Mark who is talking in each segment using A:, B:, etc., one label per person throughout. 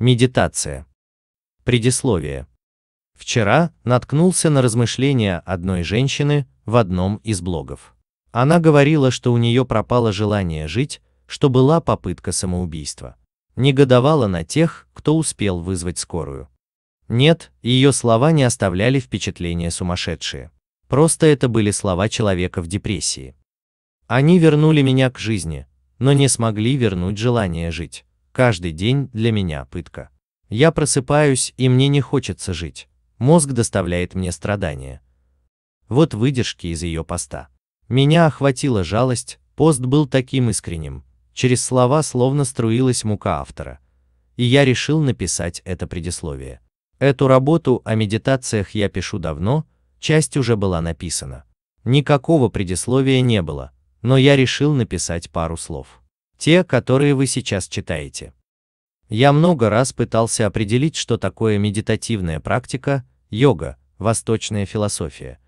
A: Медитация. Предисловие. Вчера наткнулся на размышления одной женщины в одном из блогов. Она говорила, что у нее пропало желание жить, что была попытка самоубийства. Негодовала на тех, кто успел вызвать скорую. Нет, ее слова не оставляли впечатления сумасшедшие. Просто это были слова человека в депрессии. Они вернули меня к жизни, но не смогли вернуть желание жить. Каждый день для меня пытка. Я просыпаюсь, и мне не хочется жить. Мозг доставляет мне страдания. Вот выдержки из ее поста. Меня охватила жалость, пост был таким искренним. Через слова словно струилась мука автора. И я решил написать это предисловие. Эту работу о медитациях я пишу давно, часть уже была написана. Никакого предисловия не было, но я решил написать пару слов те, которые вы сейчас читаете. Я много раз пытался определить, что такое медитативная практика, йога, восточная философия,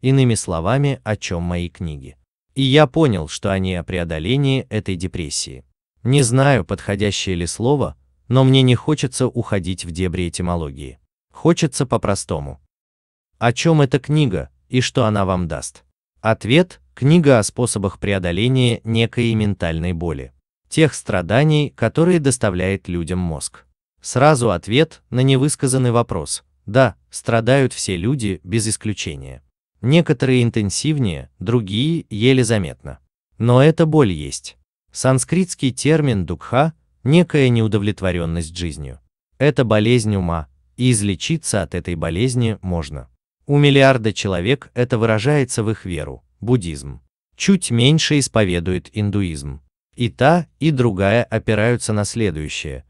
A: иными словами, о чем мои книги. И я понял, что они о преодолении этой депрессии. Не знаю, подходящее ли слово, но мне не хочется уходить в дебри этимологии. Хочется по-простому. О чем эта книга и что она вам даст? Ответ – книга о способах преодоления некой ментальной боли тех страданий, которые доставляет людям мозг. Сразу ответ на невысказанный вопрос. Да, страдают все люди, без исключения. Некоторые интенсивнее, другие еле заметно. Но эта боль есть. Санскритский термин дукха – некая неудовлетворенность жизнью. Это болезнь ума, и излечиться от этой болезни можно. У миллиарда человек это выражается в их веру, буддизм. Чуть меньше исповедует индуизм. И та, и другая опираются на следующее.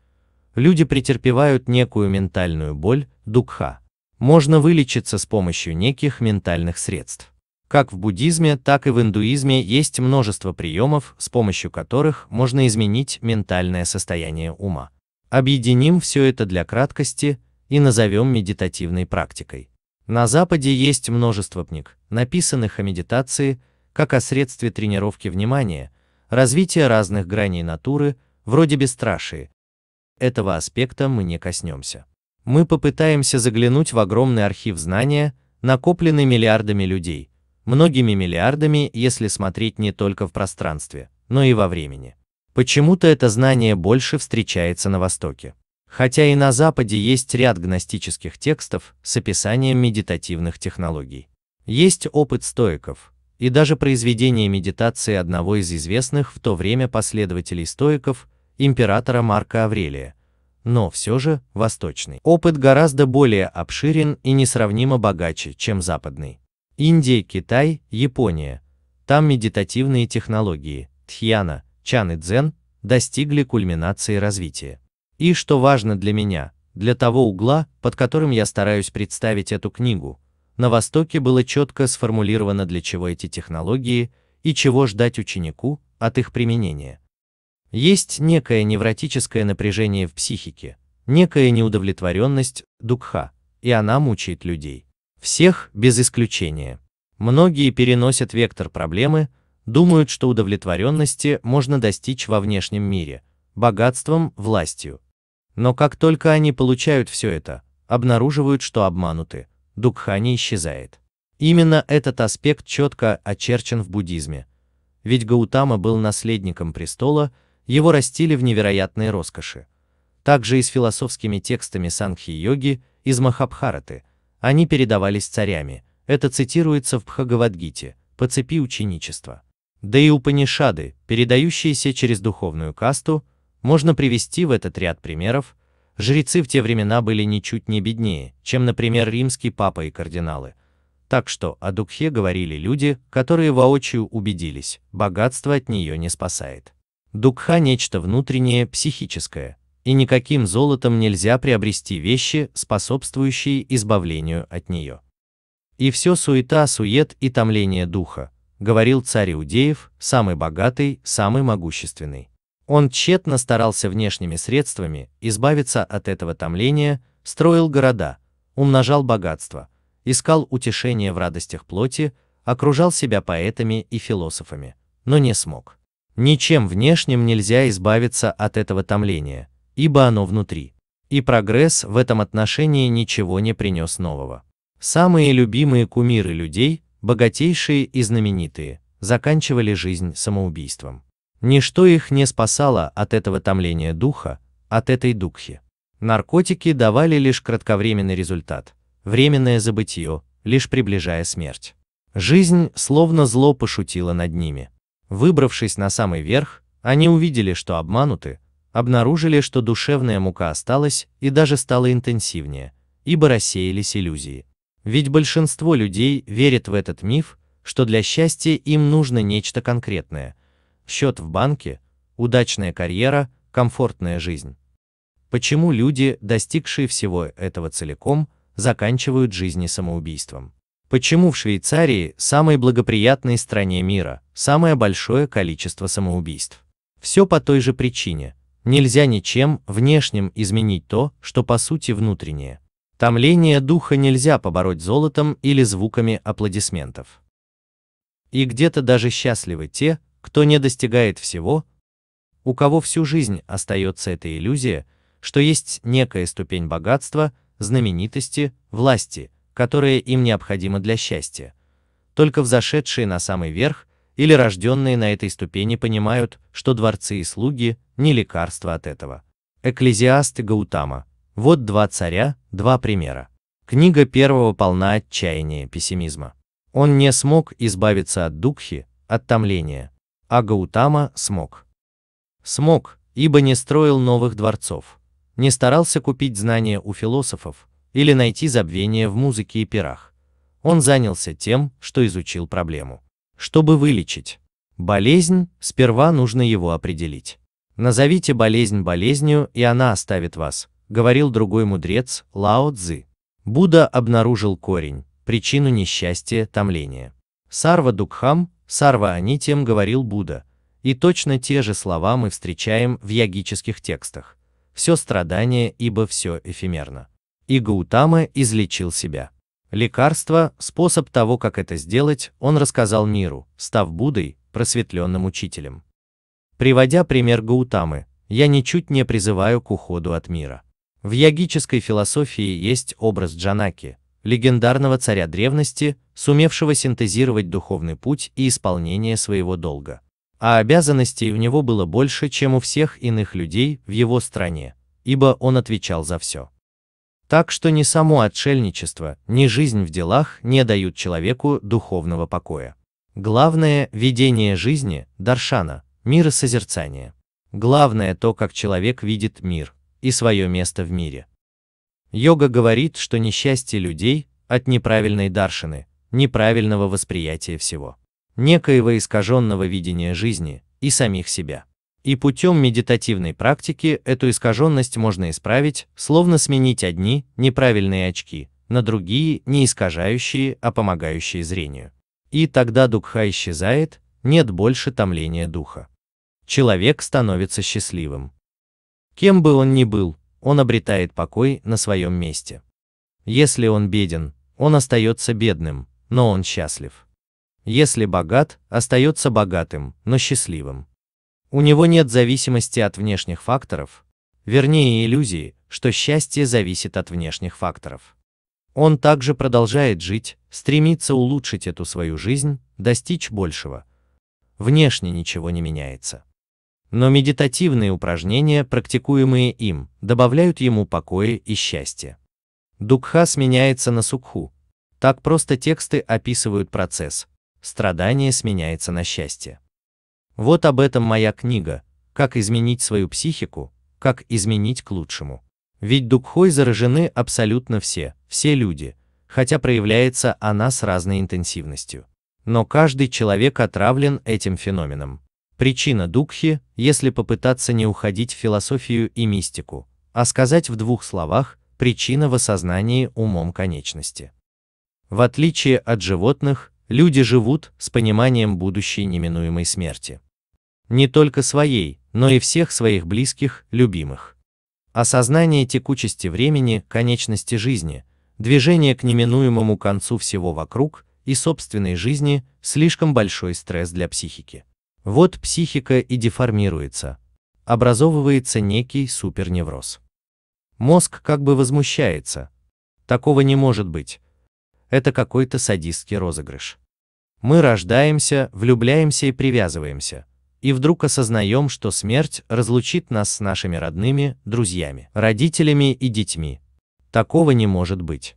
A: Люди претерпевают некую ментальную боль, дукха. Можно вылечиться с помощью неких ментальных средств. Как в буддизме, так и в индуизме есть множество приемов, с помощью которых можно изменить ментальное состояние ума. Объединим все это для краткости и назовем медитативной практикой. На Западе есть множество книг, написанных о медитации, как о средстве тренировки внимания, развитие разных граней натуры, вроде бесстрашие. Этого аспекта мы не коснемся. Мы попытаемся заглянуть в огромный архив знания, накопленный миллиардами людей, многими миллиардами, если смотреть не только в пространстве, но и во времени. Почему-то это знание больше встречается на Востоке. Хотя и на Западе есть ряд гностических текстов с описанием медитативных технологий. Есть опыт стоиков, и даже произведение медитации одного из известных в то время последователей стоиков, императора Марка Аврелия, но все же восточный. Опыт гораздо более обширен и несравнимо богаче, чем западный. Индия, Китай, Япония. Там медитативные технологии, тхьяна, чан и дзен достигли кульминации развития. И что важно для меня, для того угла, под которым я стараюсь представить эту книгу, на Востоке было четко сформулировано, для чего эти технологии и чего ждать ученику от их применения. Есть некое невротическое напряжение в психике, некая неудовлетворенность дукха, и она мучает людей. Всех без исключения. Многие переносят вектор проблемы, думают, что удовлетворенности можно достичь во внешнем мире, богатством, властью. Но как только они получают все это, обнаруживают, что обмануты, Дукхани исчезает. Именно этот аспект четко очерчен в буддизме. Ведь Гаутама был наследником престола, его растили в невероятной роскоши. Также и с философскими текстами Сангхи-йоги из Махабхараты, они передавались царями, это цитируется в Пхагавадгите, по цепи ученичества. Да и Упанишады, передающиеся через духовную касту, можно привести в этот ряд примеров, Жрецы в те времена были ничуть не беднее, чем, например, римский папа и кардиналы. Так что о Дукхе говорили люди, которые воочию убедились, богатство от нее не спасает. Дукха – нечто внутреннее, психическое, и никаким золотом нельзя приобрести вещи, способствующие избавлению от нее. И все суета, сует и томление духа, говорил царь Иудеев, самый богатый, самый могущественный. Он тщетно старался внешними средствами избавиться от этого томления, строил города, умножал богатство, искал утешение в радостях плоти, окружал себя поэтами и философами, но не смог. Ничем внешним нельзя избавиться от этого томления, ибо оно внутри. И прогресс в этом отношении ничего не принес нового. Самые любимые кумиры людей, богатейшие и знаменитые, заканчивали жизнь самоубийством. Ничто их не спасало от этого томления духа, от этой духи. Наркотики давали лишь кратковременный результат, временное забытье, лишь приближая смерть. Жизнь словно зло пошутила над ними. Выбравшись на самый верх, они увидели, что обмануты, обнаружили, что душевная мука осталась и даже стала интенсивнее, ибо рассеялись иллюзии. Ведь большинство людей верит в этот миф, что для счастья им нужно нечто конкретное, счет в банке, удачная карьера, комфортная жизнь. Почему люди, достигшие всего этого целиком, заканчивают жизни самоубийством? Почему в Швейцарии, самой благоприятной стране мира, самое большое количество самоубийств? Все по той же причине. Нельзя ничем внешним изменить то, что по сути внутреннее. Томление духа нельзя побороть золотом или звуками аплодисментов. И где-то даже счастливы те, кто не достигает всего, у кого всю жизнь остается эта иллюзия, что есть некая ступень богатства, знаменитости, власти, которая им необходима для счастья. Только взошедшие на самый верх или рожденные на этой ступени понимают, что дворцы и слуги – не лекарство от этого. Экклезиаст и Гаутама. Вот два царя, два примера. Книга первого полна отчаяния, пессимизма. Он не смог избавиться от духи, от томления а Гаутама смог. Смог, ибо не строил новых дворцов, не старался купить знания у философов или найти забвение в музыке и пирах. Он занялся тем, что изучил проблему. Чтобы вылечить болезнь, сперва нужно его определить. Назовите болезнь болезнью, и она оставит вас, говорил другой мудрец Лао Цзы. Будда обнаружил корень, причину несчастья, томления. Сарва Дукхам Сарва Анитием говорил Будда, и точно те же слова мы встречаем в ягических текстах. Все страдание, ибо все эфемерно. И Гаутама излечил себя. Лекарство, способ того, как это сделать, он рассказал миру, став Буддой, просветленным учителем. Приводя пример Гаутамы, я ничуть не призываю к уходу от мира. В ягической философии есть образ Джанаки, легендарного царя древности, сумевшего синтезировать духовный путь и исполнение своего долга. А обязанностей у него было больше, чем у всех иных людей в его стране, ибо он отвечал за все. Так что ни само отшельничество, ни жизнь в делах не дают человеку духовного покоя. Главное – видение жизни, даршана, мира созерцания. Главное то, как человек видит мир и свое место в мире. Йога говорит, что несчастье людей от неправильной даршины, неправильного восприятия всего, некоего искаженного видения жизни и самих себя. И путем медитативной практики эту искаженность можно исправить, словно сменить одни неправильные очки на другие, не искажающие, а помогающие зрению. И тогда духа исчезает, нет больше томления духа. Человек становится счастливым. Кем бы он ни был, он обретает покой на своем месте. Если он беден, он остается бедным, но он счастлив. Если богат, остается богатым, но счастливым. У него нет зависимости от внешних факторов, вернее иллюзии, что счастье зависит от внешних факторов. Он также продолжает жить, стремится улучшить эту свою жизнь, достичь большего. Внешне ничего не меняется. Но медитативные упражнения, практикуемые им, добавляют ему покоя и счастья. Дукха сменяется на сукху. Так просто тексты описывают процесс. Страдание сменяется на счастье. Вот об этом моя книга «Как изменить свою психику, как изменить к лучшему». Ведь дукхой заражены абсолютно все, все люди, хотя проявляется она с разной интенсивностью. Но каждый человек отравлен этим феноменом. Причина Дукхи, если попытаться не уходить в философию и мистику, а сказать в двух словах, причина в осознании умом конечности. В отличие от животных, люди живут с пониманием будущей неминуемой смерти. Не только своей, но и всех своих близких, любимых. Осознание текучести времени, конечности жизни, движение к неминуемому концу всего вокруг и собственной жизни – слишком большой стресс для психики. Вот психика и деформируется. Образовывается некий суперневроз. Мозг как бы возмущается. Такого не может быть. Это какой-то садистский розыгрыш. Мы рождаемся, влюбляемся и привязываемся. И вдруг осознаем, что смерть разлучит нас с нашими родными, друзьями, родителями и детьми. Такого не может быть.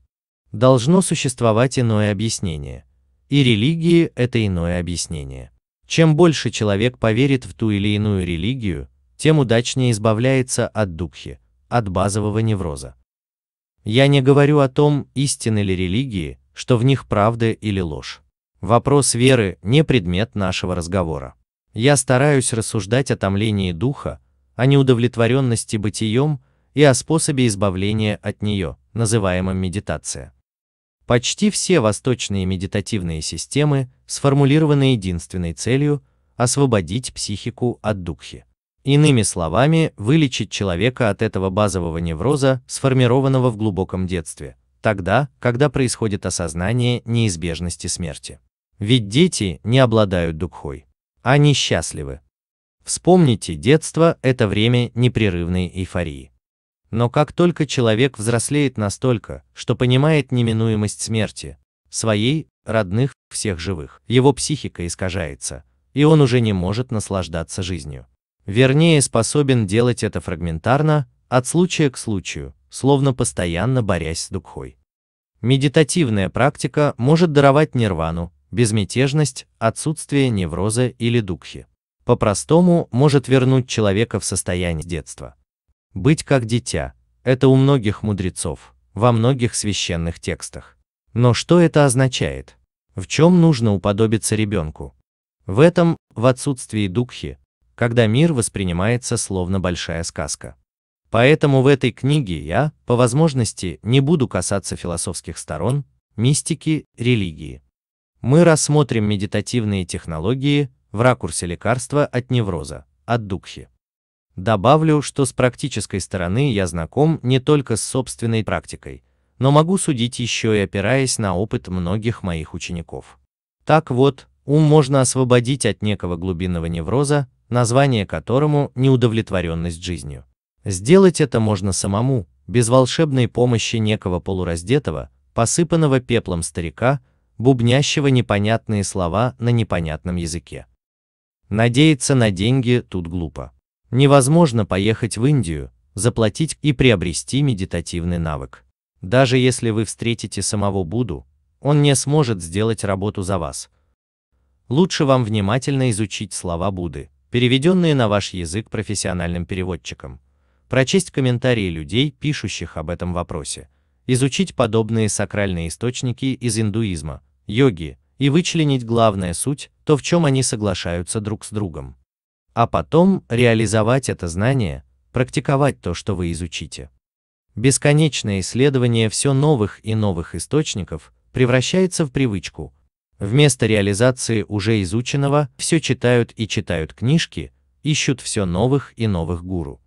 A: Должно существовать иное объяснение. И религии это иное объяснение. Чем больше человек поверит в ту или иную религию, тем удачнее избавляется от духи, от базового невроза. Я не говорю о том, истинны ли религии, что в них правда или ложь. Вопрос веры не предмет нашего разговора. Я стараюсь рассуждать о томлении духа, о неудовлетворенности бытием и о способе избавления от нее, называемом медитация. Почти все восточные медитативные системы сформулированы единственной целью – освободить психику от духи. Иными словами, вылечить человека от этого базового невроза, сформированного в глубоком детстве, тогда, когда происходит осознание неизбежности смерти. Ведь дети не обладают духой. Они счастливы. Вспомните детство – это время непрерывной эйфории. Но как только человек взрослеет настолько, что понимает неминуемость смерти, своей, родных, всех живых, его психика искажается, и он уже не может наслаждаться жизнью. Вернее, способен делать это фрагментарно, от случая к случаю, словно постоянно борясь с духой. Медитативная практика может даровать нирвану, безмятежность, отсутствие невроза или духи. По-простому может вернуть человека в состояние детства. Быть как дитя – это у многих мудрецов, во многих священных текстах. Но что это означает? В чем нужно уподобиться ребенку? В этом, в отсутствии духи, когда мир воспринимается словно большая сказка. Поэтому в этой книге я, по возможности, не буду касаться философских сторон, мистики, религии. Мы рассмотрим медитативные технологии в ракурсе лекарства от невроза, от духи. Добавлю, что с практической стороны я знаком не только с собственной практикой, но могу судить еще и опираясь на опыт многих моих учеников. Так вот, ум можно освободить от некого глубинного невроза, название которому неудовлетворенность жизнью. Сделать это можно самому, без волшебной помощи некого полураздетого, посыпанного пеплом старика, бубнящего непонятные слова на непонятном языке. Надеяться на деньги тут глупо. Невозможно поехать в Индию, заплатить и приобрести медитативный навык. Даже если вы встретите самого Будду, он не сможет сделать работу за вас. Лучше вам внимательно изучить слова Будды, переведенные на ваш язык профессиональным переводчиком, прочесть комментарии людей, пишущих об этом вопросе, изучить подобные сакральные источники из индуизма, йоги, и вычленить главная суть, то в чем они соглашаются друг с другом а потом реализовать это знание, практиковать то, что вы изучите. Бесконечное исследование все новых и новых источников превращается в привычку. Вместо реализации уже изученного все читают и читают книжки, ищут все новых и новых гуру.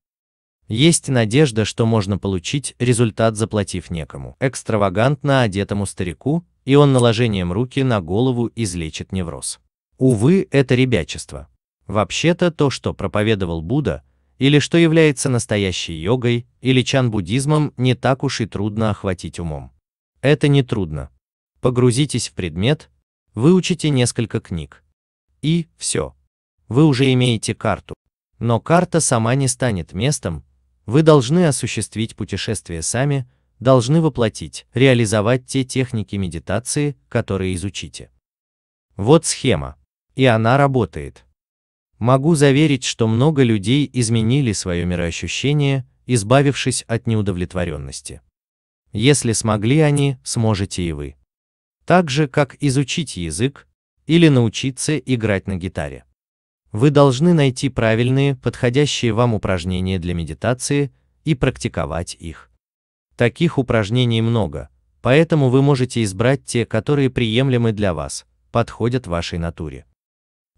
A: Есть надежда, что можно получить результат, заплатив некому экстравагантно одетому старику, и он наложением руки на голову излечит невроз. Увы, это ребячество. Вообще-то то, что проповедовал Будда, или что является настоящей йогой или чан-буддизмом, не так уж и трудно охватить умом. Это не трудно. Погрузитесь в предмет, выучите несколько книг. И все. Вы уже имеете карту. Но карта сама не станет местом, вы должны осуществить путешествие сами, должны воплотить, реализовать те техники медитации, которые изучите. Вот схема. И она работает. Могу заверить, что много людей изменили свое мироощущение, избавившись от неудовлетворенности. Если смогли они, сможете и вы. Так же, как изучить язык или научиться играть на гитаре. Вы должны найти правильные, подходящие вам упражнения для медитации и практиковать их. Таких упражнений много, поэтому вы можете избрать те, которые приемлемы для вас, подходят вашей натуре.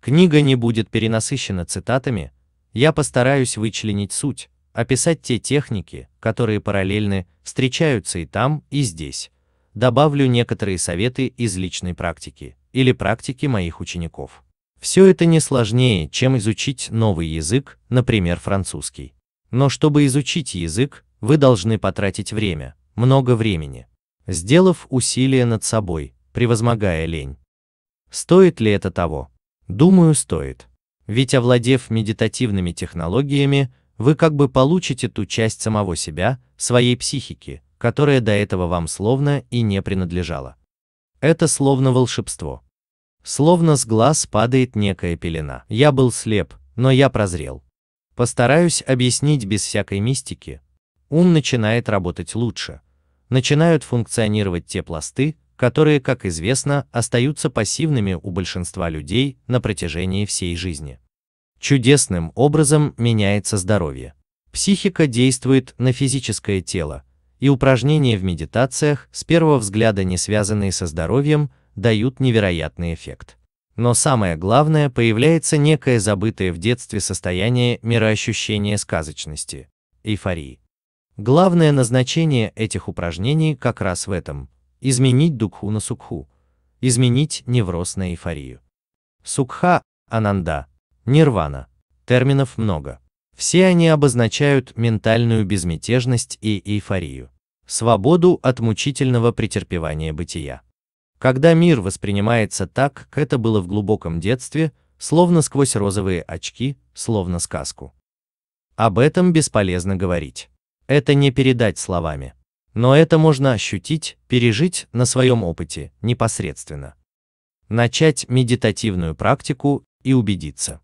A: Книга не будет перенасыщена цитатами, я постараюсь вычленить суть, описать те техники, которые параллельны, встречаются и там, и здесь. Добавлю некоторые советы из личной практики или практики моих учеников. Все это не сложнее, чем изучить новый язык, например, французский. Но чтобы изучить язык, вы должны потратить время, много времени, сделав усилия над собой, превозмогая лень. Стоит ли это того? Думаю, стоит. Ведь овладев медитативными технологиями, вы как бы получите ту часть самого себя, своей психики, которая до этого вам словно и не принадлежала. Это словно волшебство. Словно с глаз падает некая пелена. Я был слеп, но я прозрел. Постараюсь объяснить без всякой мистики. Ум начинает работать лучше. Начинают функционировать те пласты, которые, как известно, остаются пассивными у большинства людей на протяжении всей жизни. Чудесным образом меняется здоровье. Психика действует на физическое тело, и упражнения в медитациях, с первого взгляда не связанные со здоровьем, дают невероятный эффект. Но самое главное, появляется некое забытое в детстве состояние мироощущения сказочности, эйфории. Главное назначение этих упражнений как раз в этом изменить дукху на сукху, изменить невроз на эйфорию. Сукха, ананда, нирвана. Терминов много. Все они обозначают ментальную безмятежность и эйфорию, свободу от мучительного претерпевания бытия. Когда мир воспринимается так, как это было в глубоком детстве, словно сквозь розовые очки, словно сказку. Об этом бесполезно говорить. Это не передать словами но это можно ощутить, пережить на своем опыте непосредственно. Начать медитативную практику и убедиться.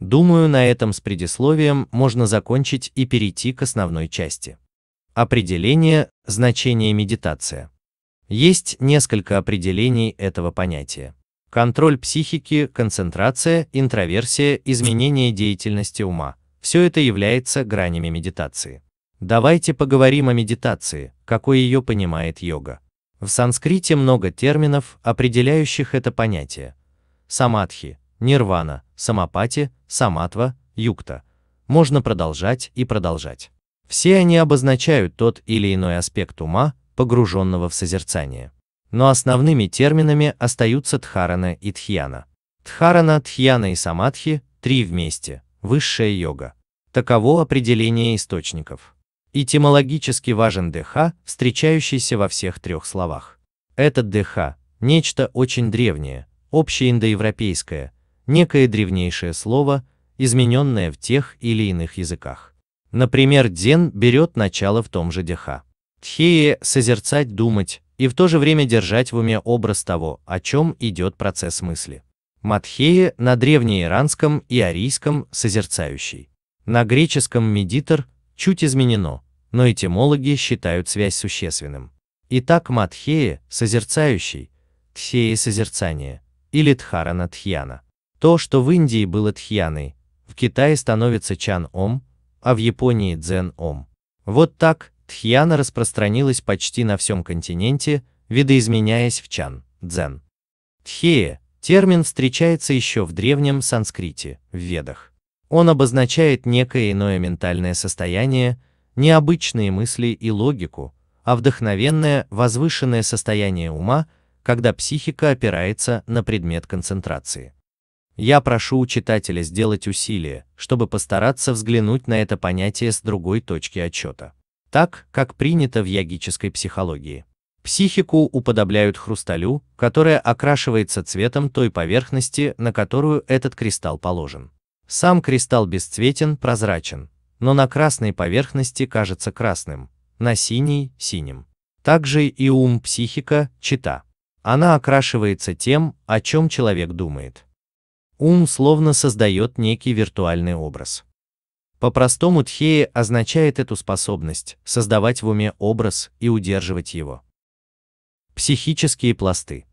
A: Думаю, на этом с предисловием можно закончить и перейти к основной части. Определение, значения медитация. Есть несколько определений этого понятия. Контроль психики, концентрация, интроверсия, изменение деятельности ума – все это является гранями медитации. Давайте поговорим о медитации, какой ее понимает йога. В санскрите много терминов, определяющих это понятие. Самадхи, нирвана, самапати, саматва, юкта. Можно продолжать и продолжать. Все они обозначают тот или иной аспект ума, погруженного в созерцание. Но основными терминами остаются Дхарана и Тхьяна. Дхарана, Тхьяна и Самадхи – три вместе, высшая йога. Таково определение источников. Этимологически важен ДХ, встречающийся во всех трех словах. Этот ДХ – нечто очень древнее, общеиндоевропейское, некое древнейшее слово, измененное в тех или иных языках. Например, ден берет начало в том же ДХ. Тхея — созерцать, думать, и в то же время держать в уме образ того, о чем идет процесс мысли. Матхея на древнеиранском и арийском – созерцающий. На греческом – медитор, чуть изменено, но этимологи считают связь существенным. Итак, Матхея – созерцающий, Тхея – созерцание, или Дхарана – Тхьяна. То, что в Индии было Тхьяной, в Китае становится Чан-Ом, а в Японии – Дзен-Ом. Вот так Тхьяна распространилась почти на всем континенте, видоизменяясь в Чан – Дзен. Тхея – термин встречается еще в древнем санскрите, в Ведах. Он обозначает некое иное ментальное состояние, необычные мысли и логику, а вдохновенное, возвышенное состояние ума, когда психика опирается на предмет концентрации. Я прошу у читателя сделать усилие, чтобы постараться взглянуть на это понятие с другой точки отчета, так, как принято в ягической психологии. Психику уподобляют хрусталю, которая окрашивается цветом той поверхности, на которую этот кристалл положен. Сам кристалл бесцветен, прозрачен, но на красной поверхности кажется красным, на синий – синим. Также и ум психика – чита. Она окрашивается тем, о чем человек думает. Ум словно создает некий виртуальный образ. По-простому тхея означает эту способность создавать в уме образ и удерживать его. Психические пласты –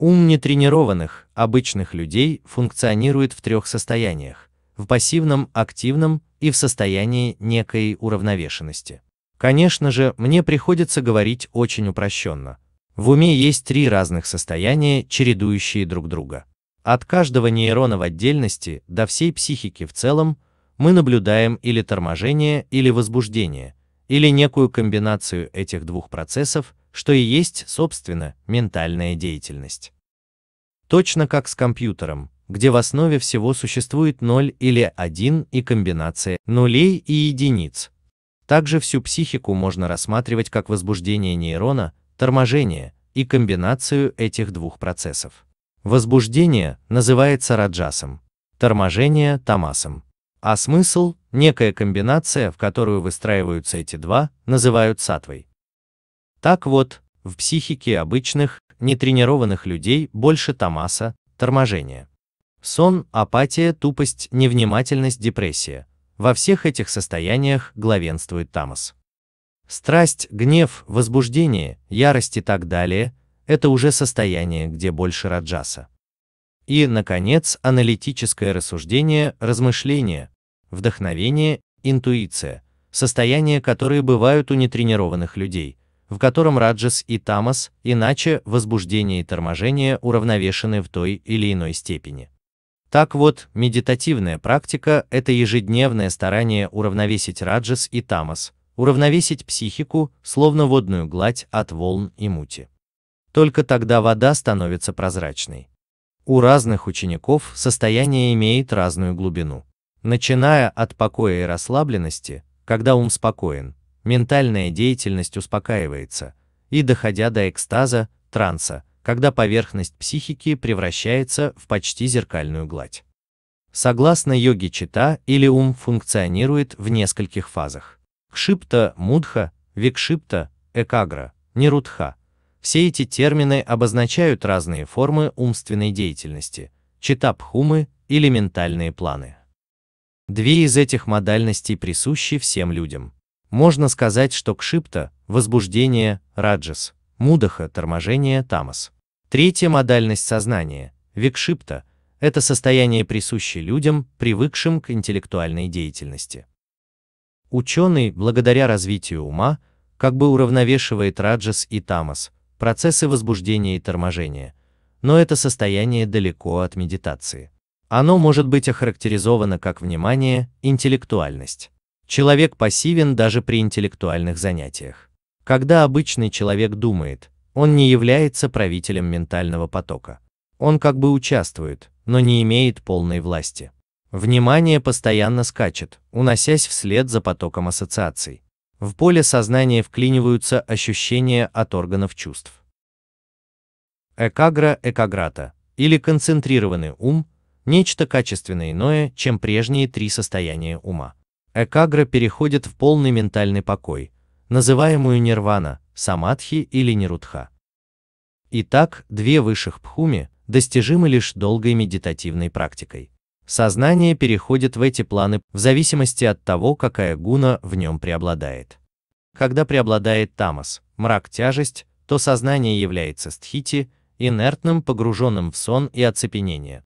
A: Ум нетренированных, обычных людей функционирует в трех состояниях – в пассивном, активном и в состоянии некой уравновешенности. Конечно же, мне приходится говорить очень упрощенно. В уме есть три разных состояния, чередующие друг друга. От каждого нейрона в отдельности до всей психики в целом мы наблюдаем или торможение, или возбуждение, или некую комбинацию этих двух процессов – что и есть, собственно, ментальная деятельность. Точно как с компьютером, где в основе всего существует 0 или 1 и комбинация нулей и единиц. Также всю психику можно рассматривать как возбуждение нейрона, торможение и комбинацию этих двух процессов. Возбуждение называется раджасом, торможение – тамасом, а смысл – некая комбинация, в которую выстраиваются эти два, называют сатвой. Так вот, в психике обычных, нетренированных людей больше тамаса, торможения. Сон, апатия, тупость, невнимательность, депрессия. Во всех этих состояниях главенствует тамас. Страсть, гнев, возбуждение, ярость и так далее – это уже состояние, где больше раджаса. И, наконец, аналитическое рассуждение, размышление, вдохновение, интуиция – состояния, которые бывают у нетренированных людей – в котором раджас и тамас, иначе возбуждение и торможение уравновешены в той или иной степени. Так вот, медитативная практика – это ежедневное старание уравновесить раджас и тамас, уравновесить психику, словно водную гладь от волн и мути. Только тогда вода становится прозрачной. У разных учеников состояние имеет разную глубину. Начиная от покоя и расслабленности, когда ум спокоен, ментальная деятельность успокаивается, и доходя до экстаза, транса, когда поверхность психики превращается в почти зеркальную гладь. Согласно йоге чита или ум функционирует в нескольких фазах. Кшипта, мудха, викшипта, экагра, нерудха. Все эти термины обозначают разные формы умственной деятельности, читабхумы или ментальные планы. Две из этих модальностей присущи всем людям. Можно сказать, что кшипта – возбуждение, раджас, мудаха – торможение, тамас. Третья модальность сознания – викшипта – это состояние, присущее людям, привыкшим к интеллектуальной деятельности. Ученый, благодаря развитию ума, как бы уравновешивает раджас и тамас, процессы возбуждения и торможения, но это состояние далеко от медитации. Оно может быть охарактеризовано как внимание, интеллектуальность. Человек пассивен даже при интеллектуальных занятиях. Когда обычный человек думает, он не является правителем ментального потока. Он как бы участвует, но не имеет полной власти. Внимание постоянно скачет, уносясь вслед за потоком ассоциаций. В поле сознания вклиниваются ощущения от органов чувств. Экагра экаграта, или концентрированный ум, нечто качественно иное, чем прежние три состояния ума. Экагра переходит в полный ментальный покой, называемую нирвана, самадхи или нирудха. Итак, две высших пхуми достижимы лишь долгой медитативной практикой. Сознание переходит в эти планы в зависимости от того, какая гуна в нем преобладает. Когда преобладает тамас, мрак тяжесть, то сознание является стхити, инертным, погруженным в сон и оцепенение.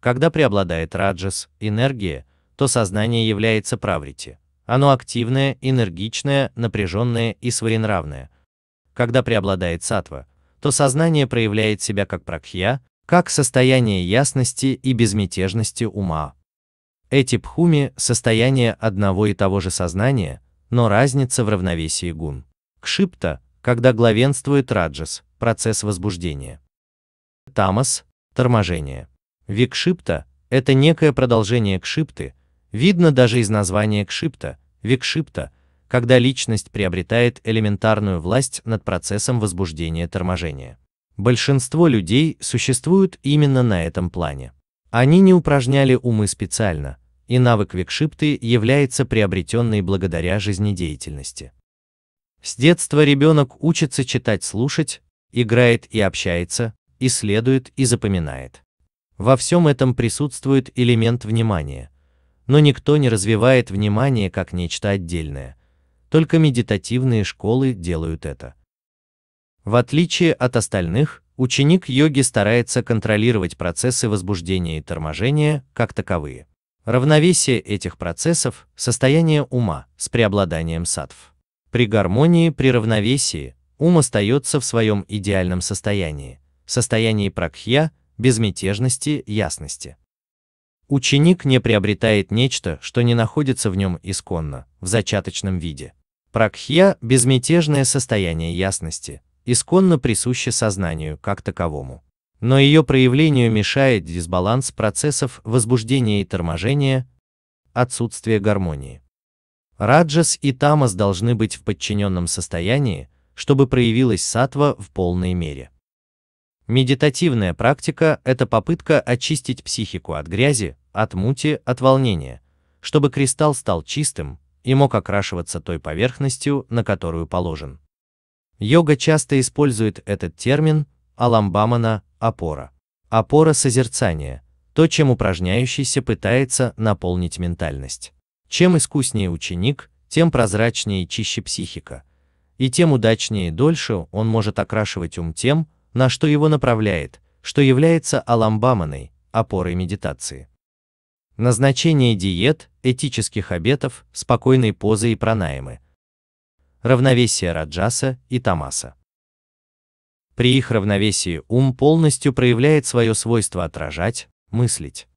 A: Когда преобладает раджас, энергия, то сознание является праврити. Оно активное, энергичное, напряженное и своенравное. Когда преобладает сатва, то сознание проявляет себя как пракхья, как состояние ясности и безмятежности ума. Эти пхуми – состояние одного и того же сознания, но разница в равновесии гун. Кшипта – когда главенствует раджас, процесс возбуждения. Тамас – торможение. Викшипта – это некое продолжение кшипты, Видно даже из названия кшипта, викшипта, когда личность приобретает элементарную власть над процессом возбуждения торможения. Большинство людей существуют именно на этом плане. Они не упражняли умы специально, и навык викшипты является приобретенной благодаря жизнедеятельности. С детства ребенок учится читать, слушать, играет и общается, исследует и запоминает. Во всем этом присутствует элемент внимания – но никто не развивает внимание как нечто отдельное. Только медитативные школы делают это. В отличие от остальных, ученик йоги старается контролировать процессы возбуждения и торможения как таковые. Равновесие этих процессов – состояние ума с преобладанием сатв. При гармонии, при равновесии, ум остается в своем идеальном состоянии, состоянии пракхья, безмятежности, ясности. Ученик не приобретает нечто, что не находится в нем исконно, в зачаточном виде. Пракхья – безмятежное состояние ясности, исконно присуще сознанию как таковому. Но ее проявлению мешает дисбаланс процессов возбуждения и торможения, отсутствие гармонии. Раджас и тамас должны быть в подчиненном состоянии, чтобы проявилась сатва в полной мере. Медитативная практика – это попытка очистить психику от грязи, от мути, от волнения, чтобы кристалл стал чистым и мог окрашиваться той поверхностью, на которую положен. Йога часто использует этот термин аламбамана – опора. Опора созерцания – то, чем упражняющийся пытается наполнить ментальность. Чем искуснее ученик, тем прозрачнее и чище психика, и тем удачнее и дольше он может окрашивать ум тем, на что его направляет, что является аламбаманой, опорой медитации. Назначение диет, этических обетов, спокойной позы и пранаймы. Равновесие раджаса и тамаса. При их равновесии ум полностью проявляет свое свойство отражать, мыслить.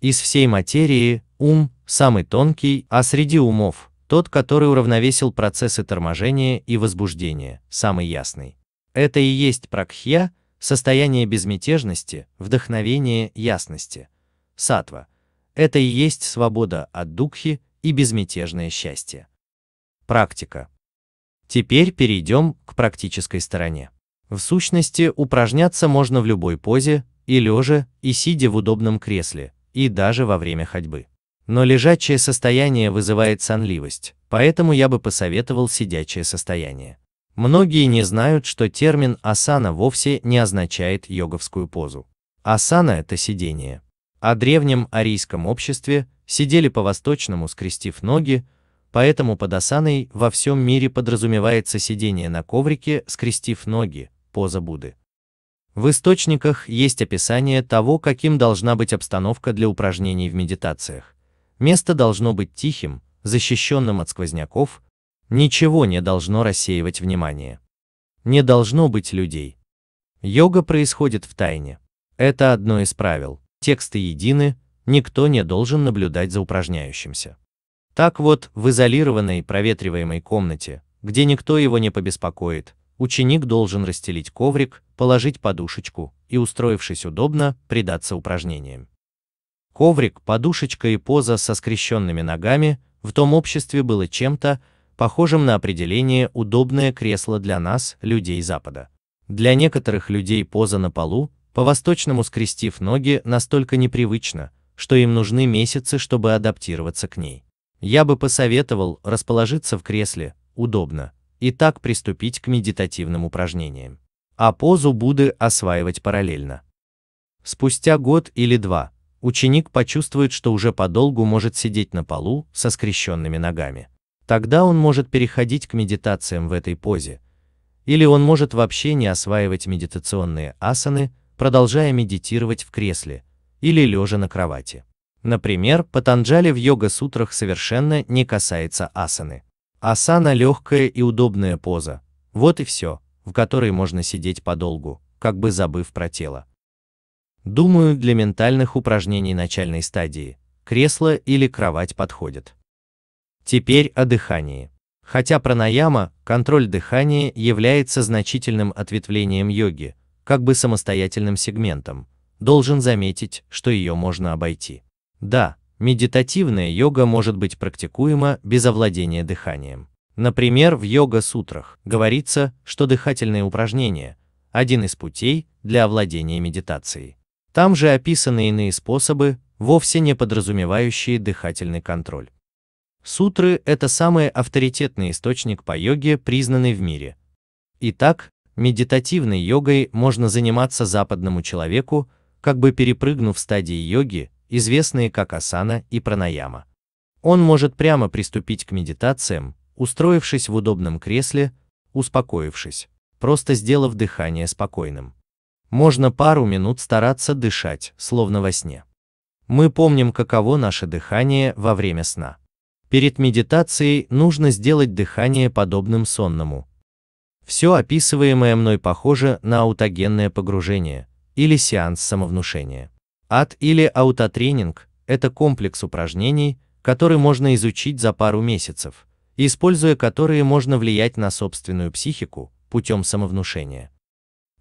A: Из всей материи ум самый тонкий, а среди умов тот, который уравновесил процессы торможения и возбуждения, самый ясный. Это и есть пракхья, состояние безмятежности, вдохновение, ясности. Сатва – это и есть свобода от духи и безмятежное счастье. Практика. Теперь перейдем к практической стороне. В сущности, упражняться можно в любой позе, и лежа, и сидя в удобном кресле, и даже во время ходьбы. Но лежачее состояние вызывает сонливость, поэтому я бы посоветовал сидячее состояние. Многие не знают, что термин асана вовсе не означает йоговскую позу. Асана – это сидение. О древнем арийском обществе сидели по-восточному, скрестив ноги, поэтому под асаной во всем мире подразумевается сидение на коврике, скрестив ноги, поза Будды. В источниках есть описание того, каким должна быть обстановка для упражнений в медитациях. Место должно быть тихим, защищенным от сквозняков, Ничего не должно рассеивать внимание. Не должно быть людей. Йога происходит в тайне. Это одно из правил. Тексты едины, никто не должен наблюдать за упражняющимся. Так вот, в изолированной, проветриваемой комнате, где никто его не побеспокоит, ученик должен расстелить коврик, положить подушечку и, устроившись удобно, предаться упражнениям. Коврик, подушечка и поза со скрещенными ногами в том обществе было чем-то, похожим на определение «удобное кресло для нас, людей Запада». Для некоторых людей поза на полу, по-восточному скрестив ноги, настолько непривычно, что им нужны месяцы, чтобы адаптироваться к ней. Я бы посоветовал расположиться в кресле, удобно, и так приступить к медитативным упражнениям. А позу Будды осваивать параллельно. Спустя год или два ученик почувствует, что уже подолгу может сидеть на полу со скрещенными ногами. Тогда он может переходить к медитациям в этой позе, или он может вообще не осваивать медитационные асаны, продолжая медитировать в кресле или лежа на кровати. Например, Патанджали в йога-сутрах совершенно не касается асаны. Асана – легкая и удобная поза, вот и все, в которой можно сидеть подолгу, как бы забыв про тело. Думаю, для ментальных упражнений начальной стадии кресло или кровать подходят. Теперь о дыхании. Хотя пранаяма, контроль дыхания является значительным ответвлением йоги, как бы самостоятельным сегментом, должен заметить, что ее можно обойти. Да, медитативная йога может быть практикуема без овладения дыханием. Например, в йога-сутрах говорится, что дыхательные упражнения – один из путей для овладения медитацией. Там же описаны иные способы, вовсе не подразумевающие дыхательный контроль. Сутры – это самый авторитетный источник по йоге, признанный в мире. Итак, медитативной йогой можно заниматься западному человеку, как бы перепрыгнув стадии йоги, известные как асана и пранаяма. Он может прямо приступить к медитациям, устроившись в удобном кресле, успокоившись, просто сделав дыхание спокойным. Можно пару минут стараться дышать, словно во сне. Мы помним, каково наше дыхание во время сна. Перед медитацией нужно сделать дыхание подобным сонному. Все описываемое мной похоже на аутогенное погружение или сеанс самовнушения. Ад или аутотренинг – это комплекс упражнений, который можно изучить за пару месяцев, используя которые можно влиять на собственную психику путем самовнушения.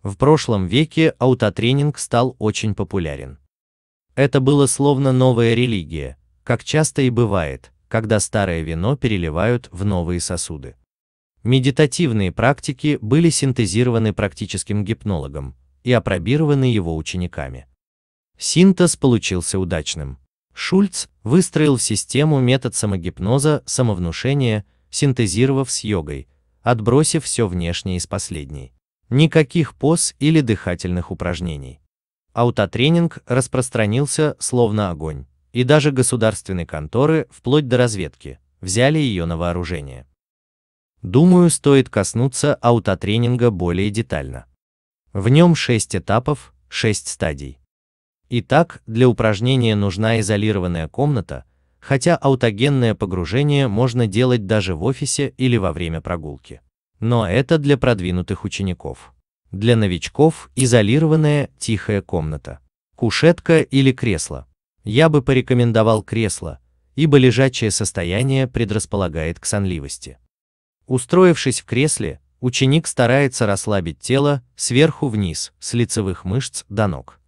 A: В прошлом веке аутотренинг стал очень популярен. Это было словно новая религия, как часто и бывает – когда старое вино переливают в новые сосуды. Медитативные практики были синтезированы практическим гипнологом и опробированы его учениками. Синтез получился удачным. Шульц выстроил в систему метод самогипноза, самовнушения, синтезировав с йогой, отбросив все внешнее из последней. Никаких поз или дыхательных упражнений. Аутотренинг распространился словно огонь и даже государственные конторы, вплоть до разведки, взяли ее на вооружение. Думаю, стоит коснуться аутотренинга более детально. В нем 6 этапов, 6 стадий. Итак, для упражнения нужна изолированная комната, хотя аутогенное погружение можно делать даже в офисе или во время прогулки. Но это для продвинутых учеников. Для новичков изолированная тихая комната. Кушетка или кресло, я бы порекомендовал кресло, ибо лежачее состояние предрасполагает к сонливости. Устроившись в кресле, ученик старается расслабить тело сверху вниз, с лицевых мышц до ног.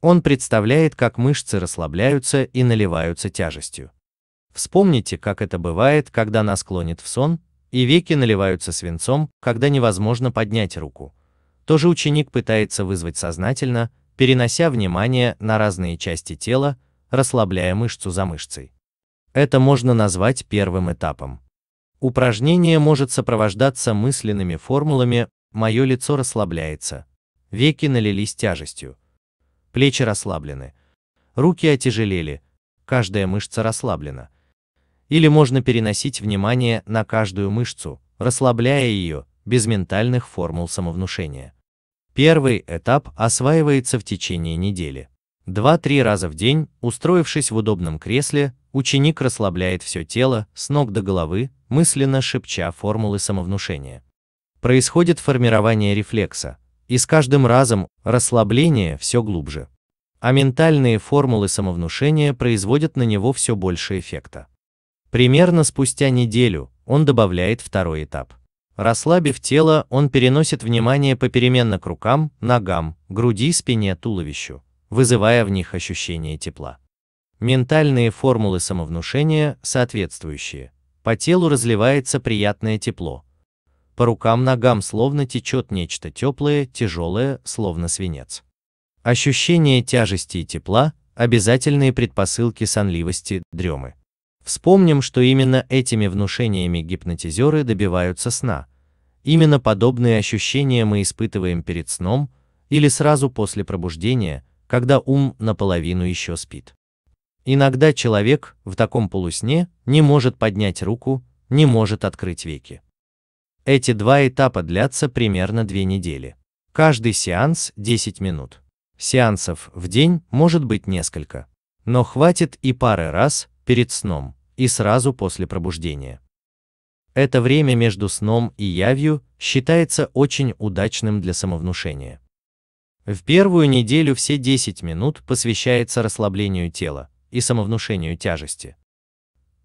A: Он представляет, как мышцы расслабляются и наливаются тяжестью. Вспомните, как это бывает, когда нас клонит в сон, и веки наливаются свинцом, когда невозможно поднять руку. Тоже ученик пытается вызвать сознательно, перенося внимание на разные части тела, расслабляя мышцу за мышцей. Это можно назвать первым этапом. Упражнение может сопровождаться мысленными формулами «Мое лицо расслабляется», «Веки налились тяжестью», «Плечи расслаблены», «Руки отяжелели», «Каждая мышца расслаблена». Или можно переносить внимание на каждую мышцу, расслабляя ее, без ментальных формул самовнушения. Первый этап осваивается в течение недели. Два-три раза в день, устроившись в удобном кресле, ученик расслабляет все тело, с ног до головы, мысленно шепча формулы самовнушения. Происходит формирование рефлекса, и с каждым разом расслабление все глубже. А ментальные формулы самовнушения производят на него все больше эффекта. Примерно спустя неделю он добавляет второй этап. Расслабив тело, он переносит внимание попеременно к рукам, ногам, груди, спине, туловищу вызывая в них ощущение тепла. Ментальные формулы самовнушения соответствующие. По телу разливается приятное тепло. По рукам-ногам словно течет нечто теплое, тяжелое, словно свинец. Ощущение тяжести и тепла – обязательные предпосылки сонливости, дремы. Вспомним, что именно этими внушениями гипнотизеры добиваются сна. Именно подобные ощущения мы испытываем перед сном или сразу после пробуждения – когда ум наполовину еще спит. Иногда человек в таком полусне не может поднять руку, не может открыть веки. Эти два этапа длятся примерно две недели. Каждый сеанс 10 минут. Сеансов в день может быть несколько, но хватит и пары раз перед сном и сразу после пробуждения. Это время между сном и явью считается очень удачным для самовнушения. В первую неделю все 10 минут посвящается расслаблению тела и самовнушению тяжести.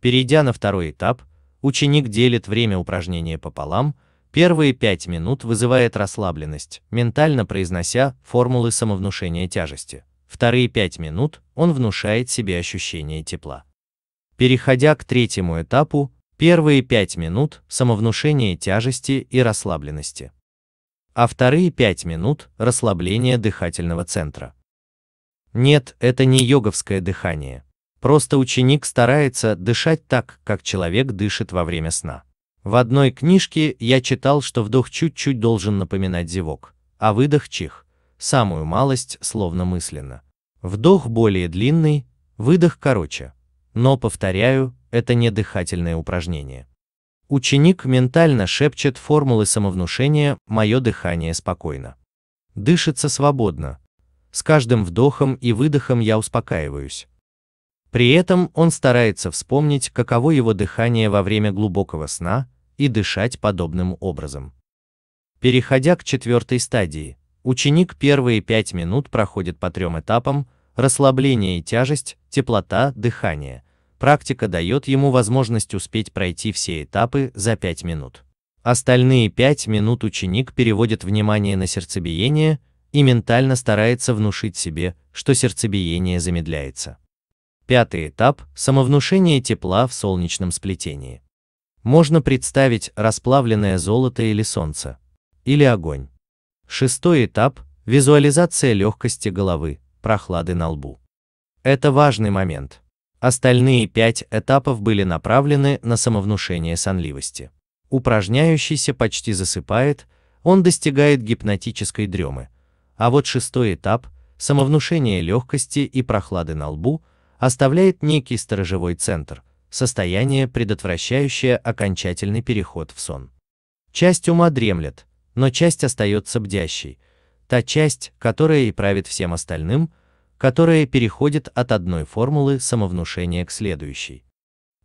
A: Перейдя на второй этап, ученик делит время упражнения пополам, первые 5 минут вызывает расслабленность, ментально произнося формулы самовнушения тяжести. Вторые 5 минут он внушает себе ощущение тепла. Переходя к третьему этапу, первые 5 минут самовнушение тяжести и расслабленности а вторые 5 минут – расслабление дыхательного центра. Нет, это не йоговское дыхание. Просто ученик старается дышать так, как человек дышит во время сна. В одной книжке я читал, что вдох чуть-чуть должен напоминать зевок, а выдох чих, самую малость, словно мысленно. Вдох более длинный, выдох короче. Но, повторяю, это не дыхательное упражнение. Ученик ментально шепчет формулы самовнушения «Мое дыхание спокойно». Дышится свободно. С каждым вдохом и выдохом я успокаиваюсь. При этом он старается вспомнить, каково его дыхание во время глубокого сна и дышать подобным образом. Переходя к четвертой стадии, ученик первые пять минут проходит по трем этапам – расслабление и тяжесть, теплота, дыхание – практика дает ему возможность успеть пройти все этапы за 5 минут. Остальные 5 минут ученик переводит внимание на сердцебиение и ментально старается внушить себе, что сердцебиение замедляется. Пятый этап – самовнушение тепла в солнечном сплетении. Можно представить расплавленное золото или солнце, или огонь. Шестой этап – визуализация легкости головы, прохлады на лбу. Это важный момент Остальные пять этапов были направлены на самовнушение сонливости. Упражняющийся почти засыпает, он достигает гипнотической дремы. А вот шестой этап, самовнушение легкости и прохлады на лбу, оставляет некий сторожевой центр, состояние, предотвращающее окончательный переход в сон. Часть ума дремлет, но часть остается бдящей, та часть, которая и правит всем остальным, которое переходит от одной формулы самовнушения к следующей.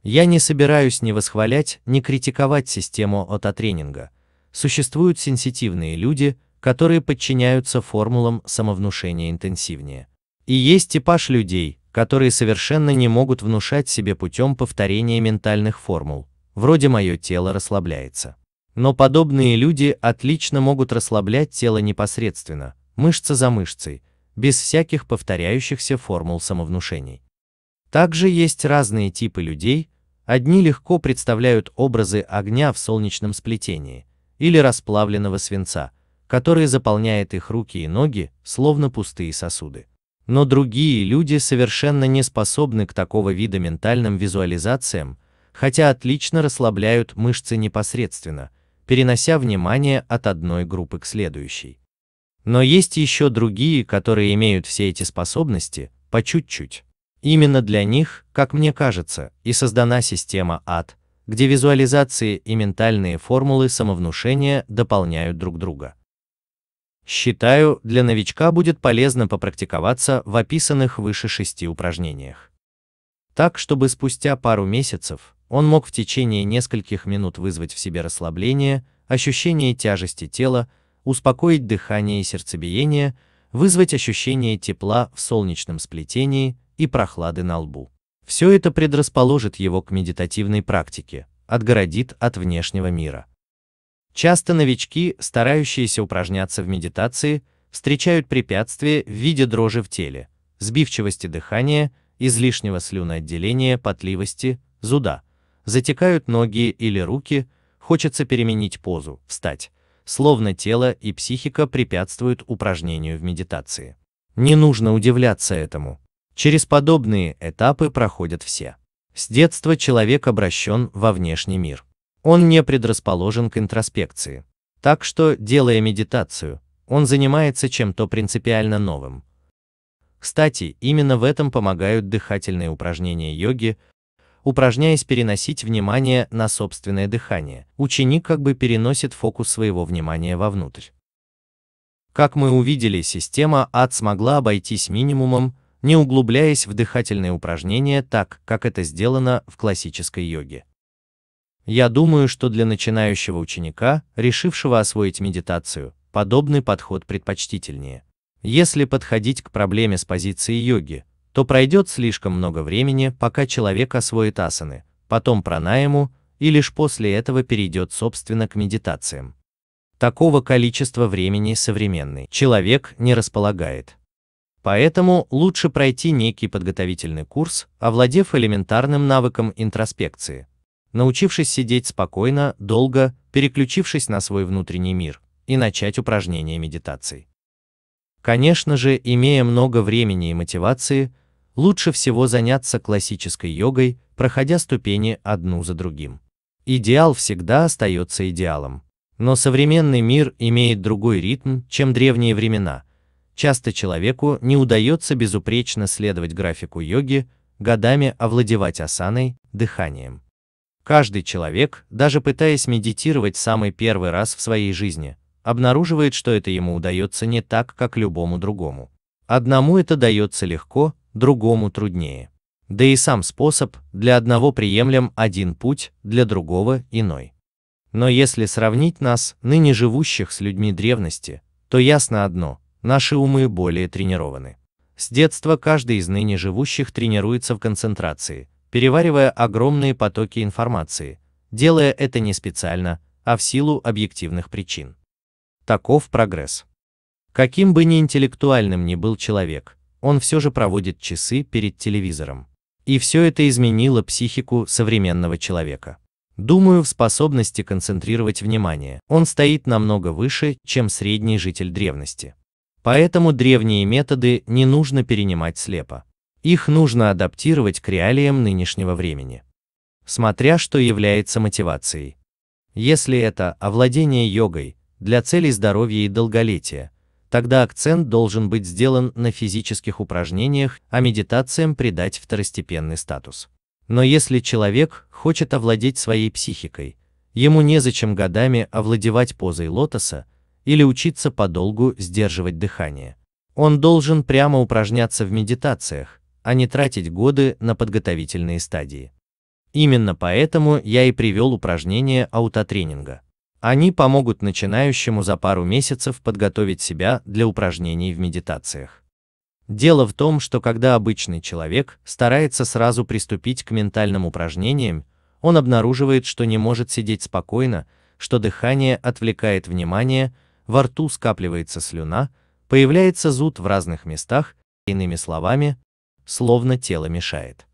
A: Я не собираюсь ни восхвалять, ни критиковать систему ототренинга. Существуют сенситивные люди, которые подчиняются формулам самовнушения интенсивнее. И есть типаж людей, которые совершенно не могут внушать себе путем повторения ментальных формул, вроде «мое тело расслабляется». Но подобные люди отлично могут расслаблять тело непосредственно, мышца за мышцей, без всяких повторяющихся формул самовнушений. Также есть разные типы людей, одни легко представляют образы огня в солнечном сплетении или расплавленного свинца, который заполняет их руки и ноги, словно пустые сосуды. Но другие люди совершенно не способны к такого вида ментальным визуализациям, хотя отлично расслабляют мышцы непосредственно, перенося внимание от одной группы к следующей. Но есть еще другие, которые имеют все эти способности, по чуть-чуть. Именно для них, как мне кажется, и создана система ад, где визуализации и ментальные формулы самовнушения дополняют друг друга. Считаю, для новичка будет полезно попрактиковаться в описанных выше шести упражнениях. Так, чтобы спустя пару месяцев он мог в течение нескольких минут вызвать в себе расслабление, ощущение тяжести тела, успокоить дыхание и сердцебиение, вызвать ощущение тепла в солнечном сплетении и прохлады на лбу. Все это предрасположит его к медитативной практике, отгородит от внешнего мира. Часто новички, старающиеся упражняться в медитации, встречают препятствия в виде дрожи в теле, сбивчивости дыхания, излишнего слюноотделения, потливости, зуда. Затекают ноги или руки, хочется переменить позу, встать словно тело и психика препятствуют упражнению в медитации. Не нужно удивляться этому. Через подобные этапы проходят все. С детства человек обращен во внешний мир. Он не предрасположен к интроспекции. Так что, делая медитацию, он занимается чем-то принципиально новым. Кстати, именно в этом помогают дыхательные упражнения йоги, упражняясь переносить внимание на собственное дыхание, ученик как бы переносит фокус своего внимания вовнутрь. Как мы увидели, система АД смогла обойтись минимумом, не углубляясь в дыхательные упражнения так, как это сделано в классической йоге. Я думаю, что для начинающего ученика, решившего освоить медитацию, подобный подход предпочтительнее. Если подходить к проблеме с позиции йоги, то пройдет слишком много времени, пока человек освоит асаны, потом пранайму, и лишь после этого перейдет собственно к медитациям. Такого количества времени современный человек не располагает. Поэтому лучше пройти некий подготовительный курс, овладев элементарным навыком интроспекции, научившись сидеть спокойно, долго, переключившись на свой внутренний мир, и начать упражнения медитаций. Конечно же, имея много времени и мотивации, Лучше всего заняться классической йогой, проходя ступени одну за другим. Идеал всегда остается идеалом. Но современный мир имеет другой ритм, чем древние времена. Часто человеку не удается безупречно следовать графику йоги, годами овладевать асаной, дыханием. Каждый человек, даже пытаясь медитировать самый первый раз в своей жизни, обнаруживает, что это ему удается не так, как любому другому. Одному это дается легко, другому труднее. Да и сам способ для одного приемлем один путь, для другого иной. Но если сравнить нас, ныне живущих с людьми древности, то ясно одно, наши умы более тренированы. С детства каждый из ныне живущих тренируется в концентрации, переваривая огромные потоки информации, делая это не специально, а в силу объективных причин. Таков прогресс. Каким бы ни интеллектуальным ни был человек, он все же проводит часы перед телевизором. И все это изменило психику современного человека. Думаю, в способности концентрировать внимание он стоит намного выше, чем средний житель древности. Поэтому древние методы не нужно перенимать слепо. Их нужно адаптировать к реалиям нынешнего времени. Смотря что является мотивацией. Если это овладение йогой для целей здоровья и долголетия, тогда акцент должен быть сделан на физических упражнениях, а медитациям придать второстепенный статус. Но если человек хочет овладеть своей психикой, ему незачем годами овладевать позой лотоса или учиться подолгу сдерживать дыхание. Он должен прямо упражняться в медитациях, а не тратить годы на подготовительные стадии. Именно поэтому я и привел упражнение аутотренинга. Они помогут начинающему за пару месяцев подготовить себя для упражнений в медитациях. Дело в том, что когда обычный человек старается сразу приступить к ментальным упражнениям, он обнаруживает, что не может сидеть спокойно, что дыхание отвлекает внимание, во рту скапливается слюна, появляется зуд в разных местах, иными словами, словно тело мешает.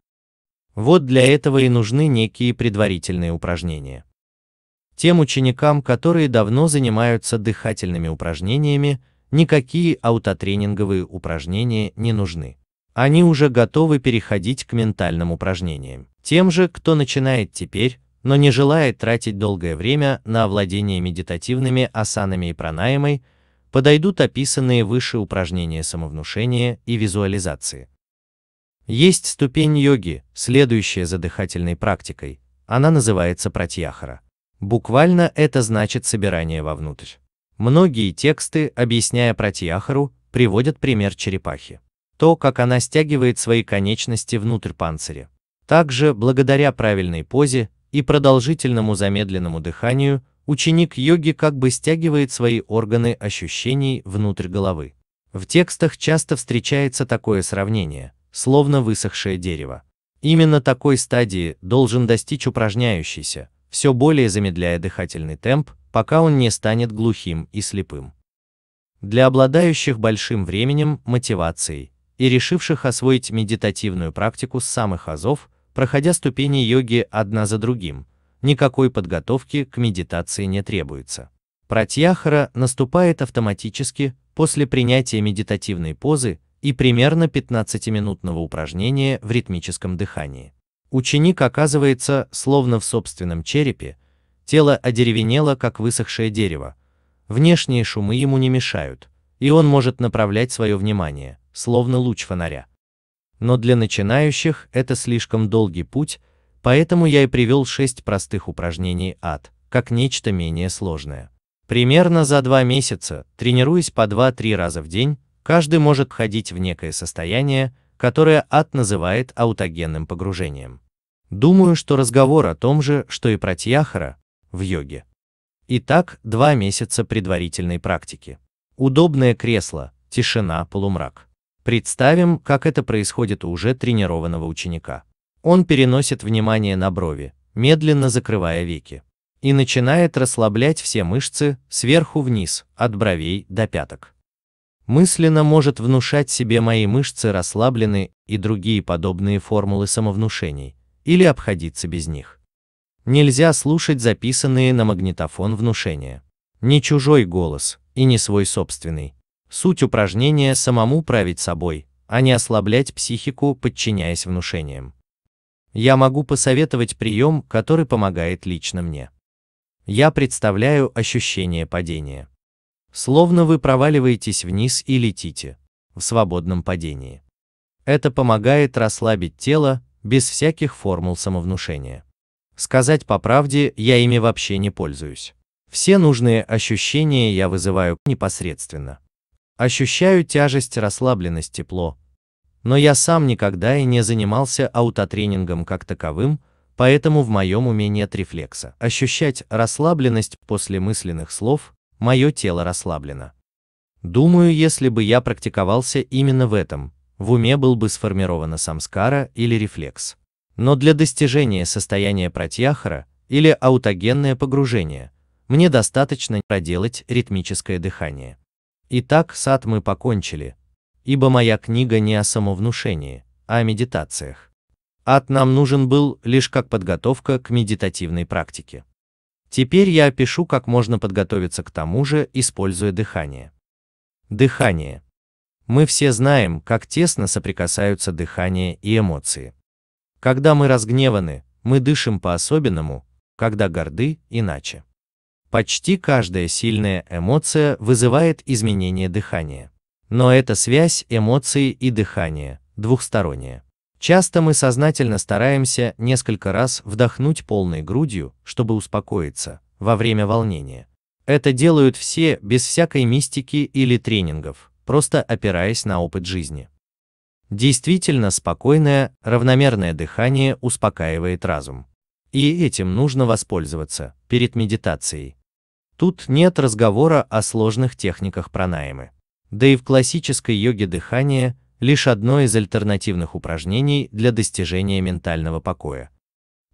A: Вот для этого и нужны некие предварительные упражнения. Тем ученикам, которые давно занимаются дыхательными упражнениями, никакие аутотренинговые упражнения не нужны. Они уже готовы переходить к ментальным упражнениям. Тем же, кто начинает теперь, но не желает тратить долгое время на овладение медитативными асанами и пранаямой, подойдут описанные выше упражнения самовнушения и визуализации. Есть ступень йоги, следующая за дыхательной практикой, она называется пратьяхара. Буквально это значит собирание вовнутрь. Многие тексты, объясняя протиахару, приводят пример черепахи. То, как она стягивает свои конечности внутрь панциря. Также, благодаря правильной позе и продолжительному замедленному дыханию, ученик йоги как бы стягивает свои органы ощущений внутрь головы. В текстах часто встречается такое сравнение, словно высохшее дерево. Именно такой стадии должен достичь упражняющийся, все более замедляя дыхательный темп, пока он не станет глухим и слепым. Для обладающих большим временем, мотивацией и решивших освоить медитативную практику с самых азов, проходя ступени йоги одна за другим, никакой подготовки к медитации не требуется. Пратьяхара наступает автоматически после принятия медитативной позы и примерно 15-минутного упражнения в ритмическом дыхании. Ученик оказывается словно в собственном черепе, тело одеревенело, как высохшее дерево. Внешние шумы ему не мешают, и он может направлять свое внимание, словно луч фонаря. Но для начинающих это слишком долгий путь, поэтому я и привел шесть простых упражнений ад, как нечто менее сложное. Примерно за два месяца, тренируясь по 2-3 раза в день, каждый может входить в некое состояние, которое Ад называет аутогенным погружением. Думаю, что разговор о том же, что и про Тьяхара, в йоге. Итак, два месяца предварительной практики. Удобное кресло, тишина, полумрак. Представим, как это происходит у уже тренированного ученика. Он переносит внимание на брови, медленно закрывая веки. И начинает расслаблять все мышцы, сверху вниз, от бровей до пяток мысленно может внушать себе мои мышцы расслаблены и другие подобные формулы самовнушений, или обходиться без них. Нельзя слушать записанные на магнитофон внушения. ни чужой голос и не свой собственный. Суть упражнения самому править собой, а не ослаблять психику, подчиняясь внушениям. Я могу посоветовать прием, который помогает лично мне. Я представляю ощущение падения. Словно вы проваливаетесь вниз и летите в свободном падении. Это помогает расслабить тело без всяких формул самовнушения. Сказать по правде, я ими вообще не пользуюсь. Все нужные ощущения я вызываю непосредственно. Ощущаю тяжесть, расслабленность, тепло. Но я сам никогда и не занимался аутотренингом как таковым, поэтому в моем уме нет рефлекса. Ощущать расслабленность после мысленных слов мое тело расслаблено. Думаю, если бы я практиковался именно в этом, в уме был бы сформирована самскара или рефлекс. Но для достижения состояния пратьяхара или аутогенное погружение мне достаточно проделать ритмическое дыхание. Итак, сад мы покончили, ибо моя книга не о самовнушении, а о медитациях. Ад нам нужен был лишь как подготовка к медитативной практике. Теперь я опишу, как можно подготовиться к тому же, используя дыхание. Дыхание. Мы все знаем, как тесно соприкасаются дыхание и эмоции. Когда мы разгневаны, мы дышим по-особенному, когда горды – иначе. Почти каждая сильная эмоция вызывает изменение дыхания. Но эта связь эмоции и дыхания двухсторонняя. Часто мы сознательно стараемся несколько раз вдохнуть полной грудью, чтобы успокоиться, во время волнения. Это делают все, без всякой мистики или тренингов, просто опираясь на опыт жизни. Действительно спокойное, равномерное дыхание успокаивает разум. И этим нужно воспользоваться перед медитацией. Тут нет разговора о сложных техниках пранаймы. Да и в классической йоге дыхания лишь одно из альтернативных упражнений для достижения ментального покоя.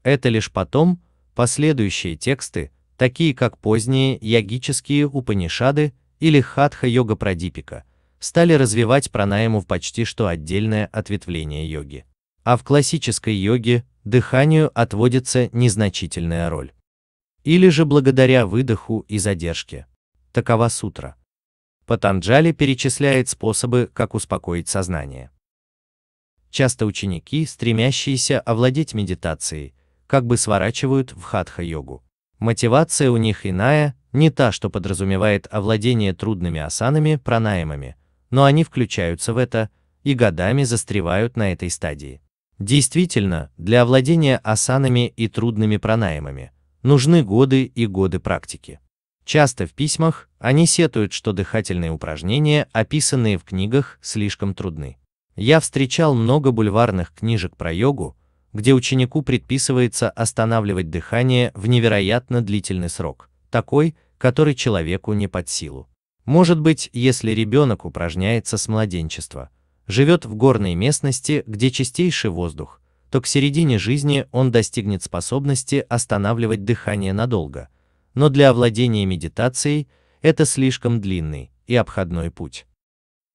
A: Это лишь потом, последующие тексты, такие как поздние ягические Упанишады или Хатха-йога Прадипика, стали развивать пранаему в почти что отдельное ответвление йоги. А в классической йоге дыханию отводится незначительная роль. Или же благодаря выдоху и задержке. Такова сутра. Патанджали перечисляет способы, как успокоить сознание. Часто ученики, стремящиеся овладеть медитацией, как бы сворачивают в хатха-йогу. Мотивация у них иная, не та, что подразумевает овладение трудными асанами, пранаямами, но они включаются в это и годами застревают на этой стадии. Действительно, для овладения асанами и трудными пранаямами нужны годы и годы практики. Часто в письмах они сетуют, что дыхательные упражнения, описанные в книгах, слишком трудны. Я встречал много бульварных книжек про йогу, где ученику предписывается останавливать дыхание в невероятно длительный срок, такой, который человеку не под силу. Может быть, если ребенок упражняется с младенчества, живет в горной местности, где чистейший воздух, то к середине жизни он достигнет способности останавливать дыхание надолго – но для овладения медитацией это слишком длинный и обходной путь.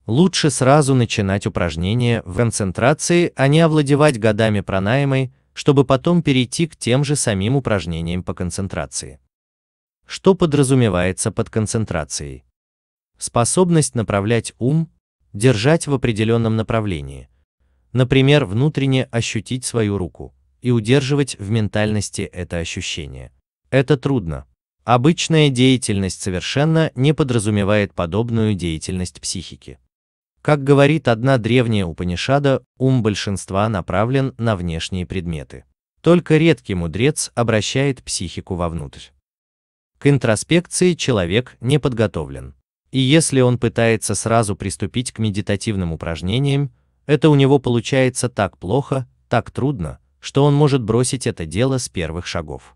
A: Лучше сразу начинать упражнения в концентрации, а не овладевать годами пранаймой, чтобы потом перейти к тем же самим упражнениям по концентрации. Что подразумевается под концентрацией? Способность направлять ум, держать в определенном направлении. Например, внутренне ощутить свою руку и удерживать в ментальности это ощущение. Это трудно, Обычная деятельность совершенно не подразумевает подобную деятельность психики. Как говорит одна древняя Упанишада, ум большинства направлен на внешние предметы. Только редкий мудрец обращает психику вовнутрь. К интроспекции человек не подготовлен. И если он пытается сразу приступить к медитативным упражнениям, это у него получается так плохо, так трудно, что он может бросить это дело с первых шагов.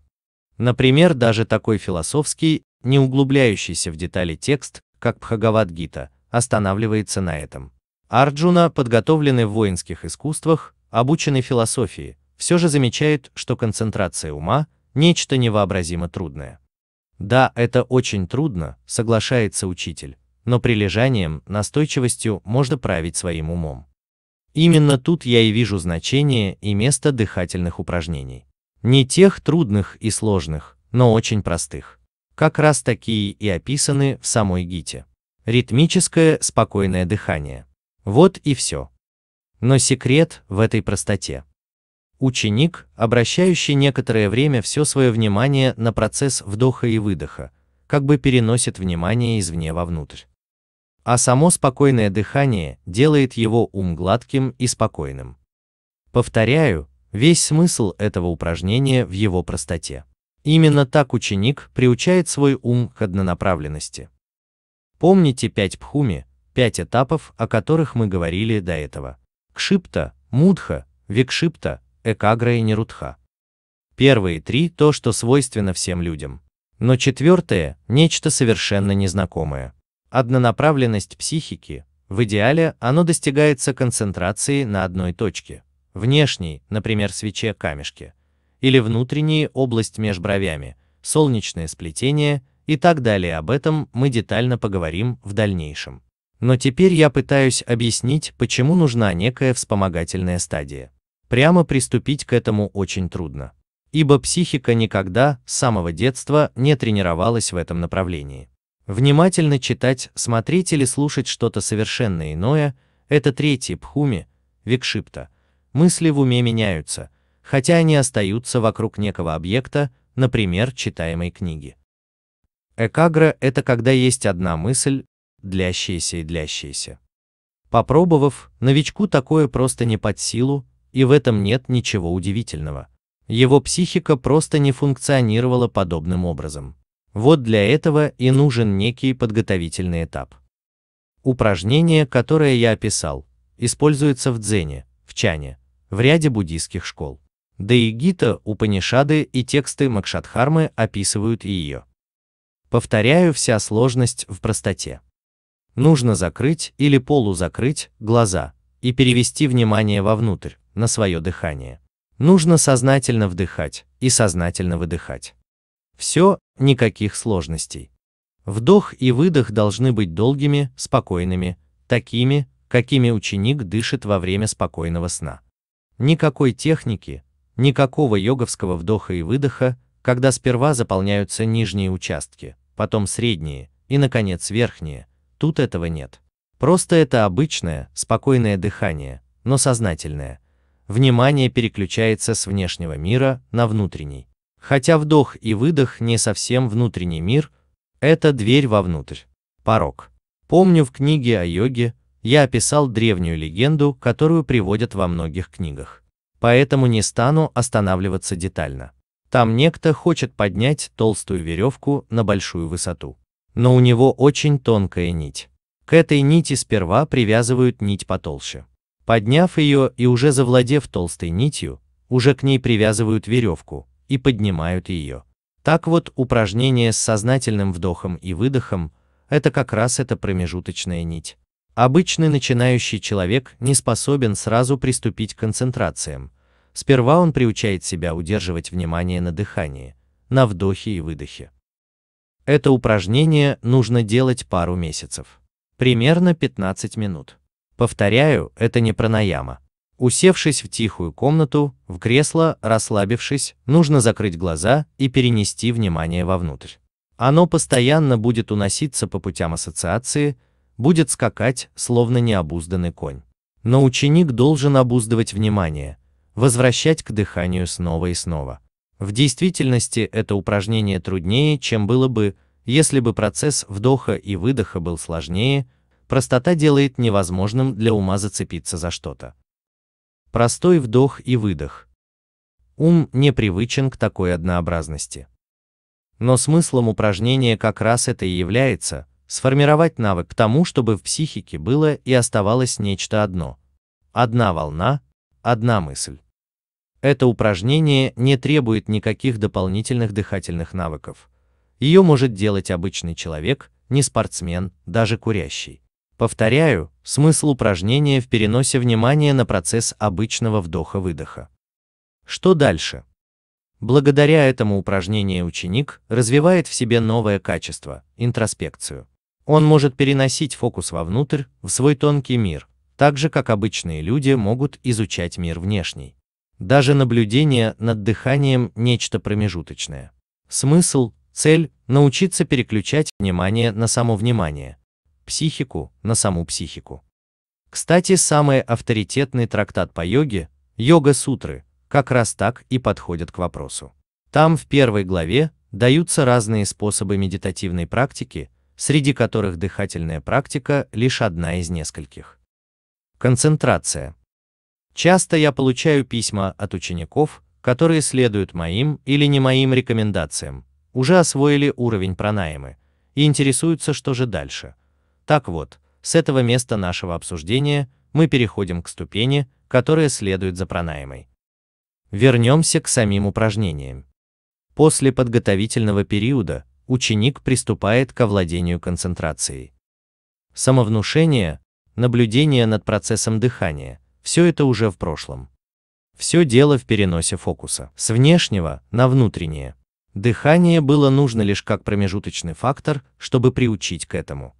A: Например, даже такой философский, не углубляющийся в детали текст, как Бхагавадгита, останавливается на этом. Арджуна, подготовленный в воинских искусствах, обученный философии, все же замечает, что концентрация ума – нечто невообразимо трудное. Да, это очень трудно, соглашается учитель, но прилежанием, настойчивостью можно править своим умом. Именно тут я и вижу значение и место дыхательных упражнений. Не тех трудных и сложных, но очень простых. Как раз такие и описаны в самой Гите. Ритмическое спокойное дыхание. Вот и все. Но секрет в этой простоте. Ученик, обращающий некоторое время все свое внимание на процесс вдоха и выдоха, как бы переносит внимание извне вовнутрь. А само спокойное дыхание делает его ум гладким и спокойным. Повторяю, Весь смысл этого упражнения в его простоте. Именно так ученик приучает свой ум к однонаправленности. Помните пять пхуми, пять этапов, о которых мы говорили до этого. Кшипта, Мудха, Викшипта, Экагра и Нерутха. Первые три – то, что свойственно всем людям. Но четвертое – нечто совершенно незнакомое. Однонаправленность психики, в идеале оно достигается концентрацией на одной точке внешний, например, свече камешки, или внутренние область меж бровями, солнечное сплетение и так далее. Об этом мы детально поговорим в дальнейшем. Но теперь я пытаюсь объяснить, почему нужна некая вспомогательная стадия. Прямо приступить к этому очень трудно, ибо психика никогда с самого детства не тренировалась в этом направлении. Внимательно читать, смотреть или слушать что-то совершенно иное – это третий пхуми, викшипта – мысли в уме меняются, хотя они остаются вокруг некого объекта, например, читаемой книги. Экагра – это когда есть одна мысль, длящаяся и длящаяся. Попробовав, новичку такое просто не под силу, и в этом нет ничего удивительного. Его психика просто не функционировала подобным образом. Вот для этого и нужен некий подготовительный этап. Упражнение, которое я описал, используется в дзене, в чане, в ряде буддийских школ. Да и Гита, Упанишады и тексты Макшатхармы описывают ее. Повторяю, вся сложность в простоте. Нужно закрыть или полузакрыть глаза и перевести внимание вовнутрь, на свое дыхание. Нужно сознательно вдыхать и сознательно выдыхать. Все, никаких сложностей. Вдох и выдох должны быть долгими, спокойными, такими, какими ученик дышит во время спокойного сна. Никакой техники, никакого йоговского вдоха и выдоха, когда сперва заполняются нижние участки, потом средние и, наконец, верхние, тут этого нет. Просто это обычное, спокойное дыхание, но сознательное. Внимание переключается с внешнего мира на внутренний. Хотя вдох и выдох не совсем внутренний мир, это дверь вовнутрь, порог. Помню в книге о йоге я описал древнюю легенду, которую приводят во многих книгах. Поэтому не стану останавливаться детально. Там некто хочет поднять толстую веревку на большую высоту. Но у него очень тонкая нить. К этой нити сперва привязывают нить потолще. Подняв ее и уже завладев толстой нитью, уже к ней привязывают веревку и поднимают ее. Так вот, упражнение с сознательным вдохом и выдохом – это как раз эта промежуточная нить. Обычный начинающий человек не способен сразу приступить к концентрациям. Сперва он приучает себя удерживать внимание на дыхании, на вдохе и выдохе. Это упражнение нужно делать пару месяцев. Примерно 15 минут. Повторяю, это не пранаяма. Усевшись в тихую комнату, в кресло, расслабившись, нужно закрыть глаза и перенести внимание вовнутрь. Оно постоянно будет уноситься по путям ассоциации, будет скакать, словно необузданный конь. Но ученик должен обуздывать внимание, возвращать к дыханию снова и снова. В действительности это упражнение труднее, чем было бы, если бы процесс вдоха и выдоха был сложнее, простота делает невозможным для ума зацепиться за что-то. Простой вдох и выдох. Ум не привычен к такой однообразности. Но смыслом упражнения как раз это и является, Сформировать навык к тому, чтобы в психике было и оставалось нечто одно. Одна волна, одна мысль. Это упражнение не требует никаких дополнительных дыхательных навыков. Ее может делать обычный человек, не спортсмен, даже курящий. Повторяю, смысл упражнения в переносе внимания на процесс обычного вдоха-выдоха. Что дальше? Благодаря этому упражнению ученик развивает в себе новое качество – интроспекцию. Он может переносить фокус вовнутрь, в свой тонкий мир, так же как обычные люди могут изучать мир внешний. Даже наблюдение над дыханием – нечто промежуточное. Смысл, цель – научиться переключать внимание на само внимание, психику на саму психику. Кстати, самый авторитетный трактат по йоге «Йога-сутры» как раз так и подходит к вопросу. Там в первой главе даются разные способы медитативной практики, среди которых дыхательная практика лишь одна из нескольких. Концентрация. Часто я получаю письма от учеников, которые следуют моим или не моим рекомендациям, уже освоили уровень пранаймы и интересуются, что же дальше. Так вот, с этого места нашего обсуждения мы переходим к ступени, которая следует за пранаймой. Вернемся к самим упражнениям. После подготовительного периода ученик приступает к овладению концентрацией. Самовнушение, наблюдение над процессом дыхания – все это уже в прошлом. Все дело в переносе фокуса с внешнего на внутреннее. Дыхание было нужно лишь как промежуточный фактор, чтобы приучить к этому.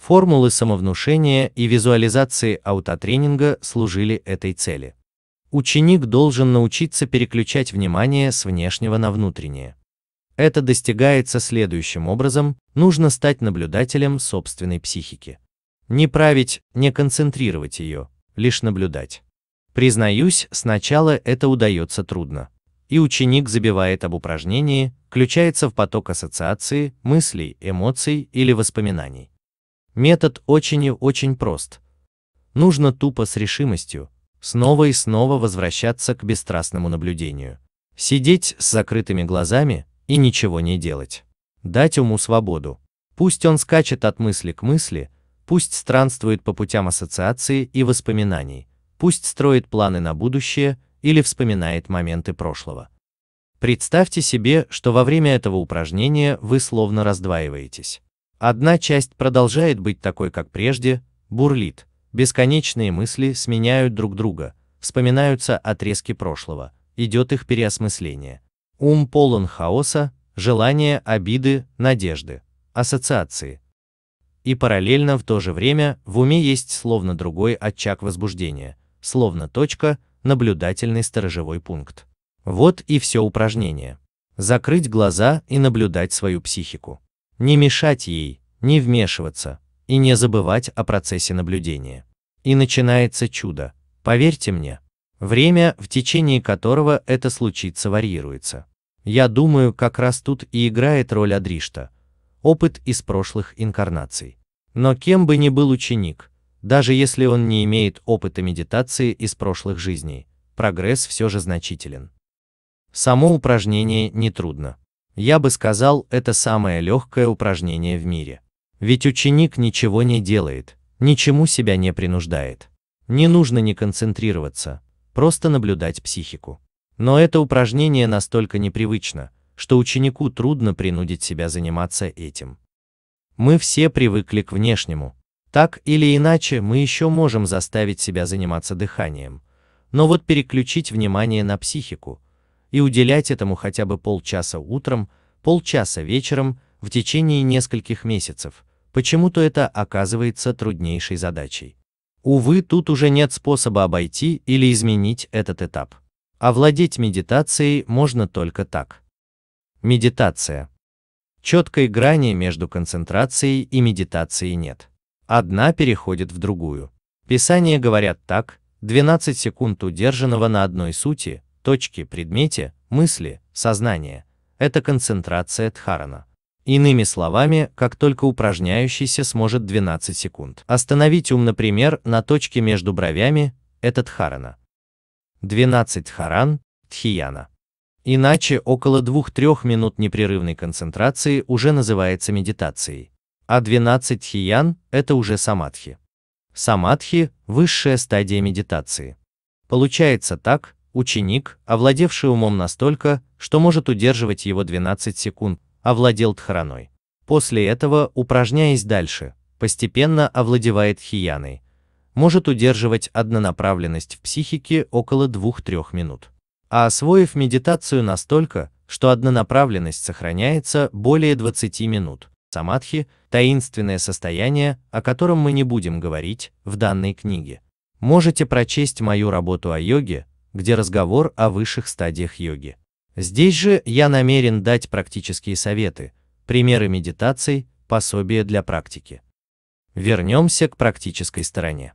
A: Формулы самовнушения и визуализации аутотренинга служили этой цели. Ученик должен научиться переключать внимание с внешнего на внутреннее. Это достигается следующим образом, нужно стать наблюдателем собственной психики. Не править, не концентрировать ее, лишь наблюдать. Признаюсь, сначала это удается трудно. И ученик забивает об упражнении, включается в поток ассоциации, мыслей, эмоций или воспоминаний. Метод очень и очень прост. Нужно тупо с решимостью, снова и снова возвращаться к бесстрастному наблюдению. Сидеть с закрытыми глазами, и ничего не делать. Дать уму свободу. Пусть он скачет от мысли к мысли, пусть странствует по путям ассоциации и воспоминаний, пусть строит планы на будущее или вспоминает моменты прошлого. Представьте себе, что во время этого упражнения вы словно раздваиваетесь. Одна часть продолжает быть такой, как прежде, бурлит, бесконечные мысли сменяют друг друга, вспоминаются отрезки прошлого, идет их переосмысление. Ум полон хаоса, желания, обиды, надежды, ассоциации. И параллельно в то же время в уме есть словно другой очаг возбуждения, словно точка, наблюдательный сторожевой пункт. Вот и все упражнение. Закрыть глаза и наблюдать свою психику. Не мешать ей, не вмешиваться и не забывать о процессе наблюдения. И начинается чудо, поверьте мне. Время, в течение которого это случится, варьируется я думаю, как раз тут и играет роль Адришта, опыт из прошлых инкарнаций. Но кем бы ни был ученик, даже если он не имеет опыта медитации из прошлых жизней, прогресс все же значителен. Само упражнение нетрудно. Я бы сказал, это самое легкое упражнение в мире. Ведь ученик ничего не делает, ничему себя не принуждает. Не нужно не концентрироваться, просто наблюдать психику. Но это упражнение настолько непривычно, что ученику трудно принудить себя заниматься этим. Мы все привыкли к внешнему. Так или иначе, мы еще можем заставить себя заниматься дыханием. Но вот переключить внимание на психику и уделять этому хотя бы полчаса утром, полчаса вечером в течение нескольких месяцев, почему-то это оказывается труднейшей задачей. Увы, тут уже нет способа обойти или изменить этот этап. Овладеть медитацией можно только так. Медитация. Четкой грани между концентрацией и медитацией нет. Одна переходит в другую. Писания говорят так, 12 секунд удержанного на одной сути, точке, предмете, мысли, сознания – это концентрация Дхарана. Иными словами, как только упражняющийся сможет 12 секунд остановить ум, например, на точке между бровями – это Дхарана. 12 харан, тхияна. Иначе около 2-3 минут непрерывной концентрации уже называется медитацией. А 12 тхиян – это уже самадхи. Самадхи – высшая стадия медитации. Получается так, ученик, овладевший умом настолько, что может удерживать его 12 секунд, овладел тхараной. После этого, упражняясь дальше, постепенно овладевает хияной, может удерживать однонаправленность в психике около 2-3 минут. А освоив медитацию настолько, что однонаправленность сохраняется более 20 минут, самадхи – таинственное состояние, о котором мы не будем говорить в данной книге. Можете прочесть мою работу о йоге, где разговор о высших стадиях йоги. Здесь же я намерен дать практические советы, примеры медитаций, пособия для практики. Вернемся к практической стороне.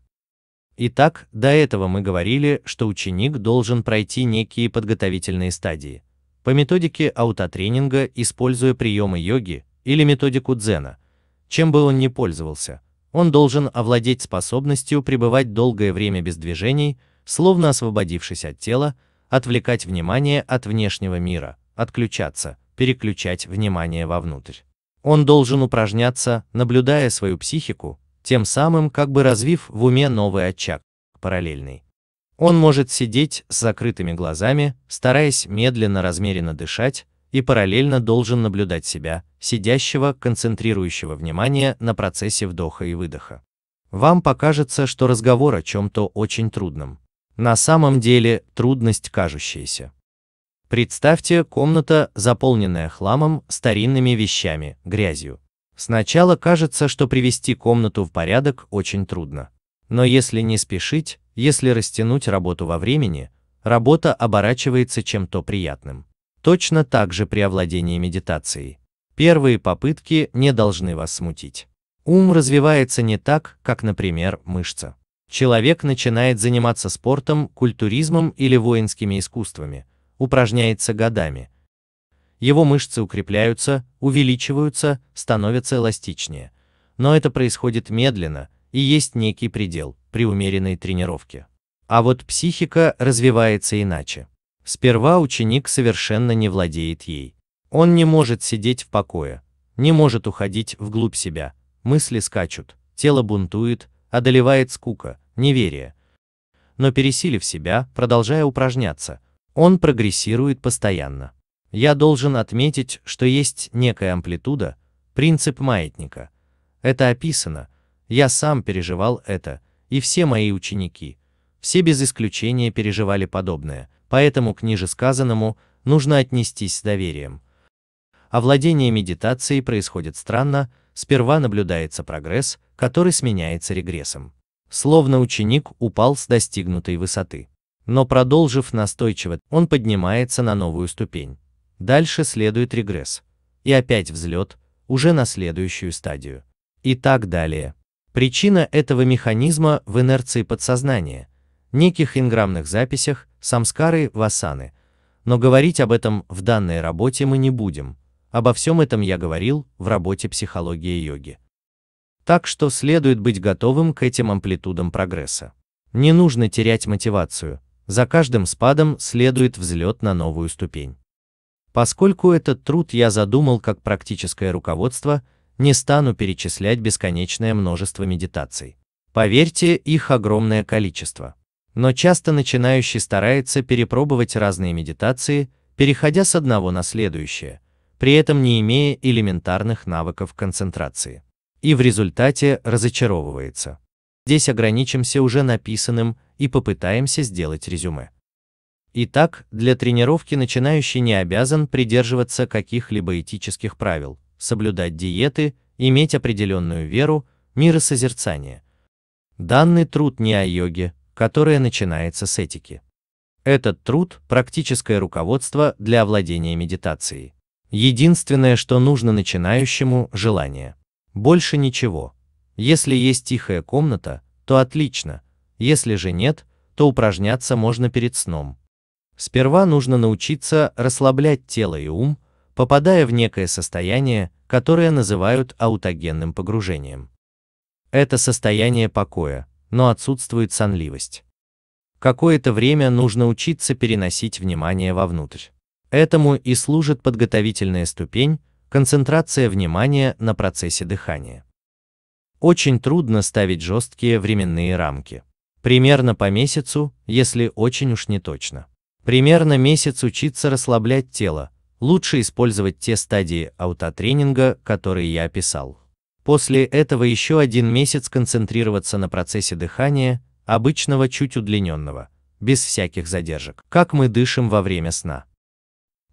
A: Итак, до этого мы говорили, что ученик должен пройти некие подготовительные стадии. По методике аутотренинга, используя приемы йоги или методику дзена, чем бы он ни пользовался, он должен овладеть способностью пребывать долгое время без движений, словно освободившись от тела, отвлекать внимание от внешнего мира, отключаться, переключать внимание вовнутрь. Он должен упражняться, наблюдая свою психику, тем самым как бы развив в уме новый очаг, параллельный. Он может сидеть с закрытыми глазами, стараясь медленно размеренно дышать, и параллельно должен наблюдать себя, сидящего, концентрирующего внимание на процессе вдоха и выдоха. Вам покажется, что разговор о чем-то очень трудном. На самом деле трудность кажущаяся. Представьте комната, заполненная хламом, старинными вещами, грязью, Сначала кажется, что привести комнату в порядок очень трудно. Но если не спешить, если растянуть работу во времени, работа оборачивается чем-то приятным. Точно так же при овладении медитацией. Первые попытки не должны вас смутить. Ум развивается не так, как, например, мышца. Человек начинает заниматься спортом, культуризмом или воинскими искусствами, упражняется годами – его мышцы укрепляются, увеличиваются, становятся эластичнее. Но это происходит медленно, и есть некий предел при умеренной тренировке. А вот психика развивается иначе. Сперва ученик совершенно не владеет ей. Он не может сидеть в покое, не может уходить вглубь себя, мысли скачут, тело бунтует, одолевает скука, неверие. Но пересилив себя, продолжая упражняться, он прогрессирует постоянно я должен отметить, что есть некая амплитуда, принцип маятника. Это описано, я сам переживал это, и все мои ученики, все без исключения переживали подобное, поэтому к ниже сказанному нужно отнестись с доверием. Овладение медитацией происходит странно, сперва наблюдается прогресс, который сменяется регрессом. Словно ученик упал с достигнутой высоты. Но продолжив настойчиво, он поднимается на новую ступень. Дальше следует регресс. И опять взлет, уже на следующую стадию. И так далее. Причина этого механизма в инерции подсознания, неких инграммных записях, самскары, васаны. Но говорить об этом в данной работе мы не будем. Обо всем этом я говорил в работе «Психология йоги». Так что следует быть готовым к этим амплитудам прогресса. Не нужно терять мотивацию. За каждым спадом следует взлет на новую ступень. Поскольку этот труд я задумал как практическое руководство, не стану перечислять бесконечное множество медитаций. Поверьте, их огромное количество. Но часто начинающий старается перепробовать разные медитации, переходя с одного на следующее, при этом не имея элементарных навыков концентрации. И в результате разочаровывается. Здесь ограничимся уже написанным и попытаемся сделать резюме. Итак, для тренировки начинающий не обязан придерживаться каких-либо этических правил, соблюдать диеты, иметь определенную веру, миросозерцание. Данный труд не о йоге, которая начинается с этики. Этот труд – практическое руководство для овладения медитацией. Единственное, что нужно начинающему – желание. Больше ничего. Если есть тихая комната, то отлично, если же нет, то упражняться можно перед сном, Сперва нужно научиться расслаблять тело и ум, попадая в некое состояние, которое называют аутогенным погружением. Это состояние покоя, но отсутствует сонливость. Какое-то время нужно учиться переносить внимание вовнутрь. Этому и служит подготовительная ступень, концентрация внимания на процессе дыхания. Очень трудно ставить жесткие временные рамки. Примерно по месяцу, если очень уж не точно. Примерно месяц учиться расслаблять тело, лучше использовать те стадии аутотренинга, которые я описал. После этого еще один месяц концентрироваться на процессе дыхания, обычного чуть удлиненного, без всяких задержек, как мы дышим во время сна.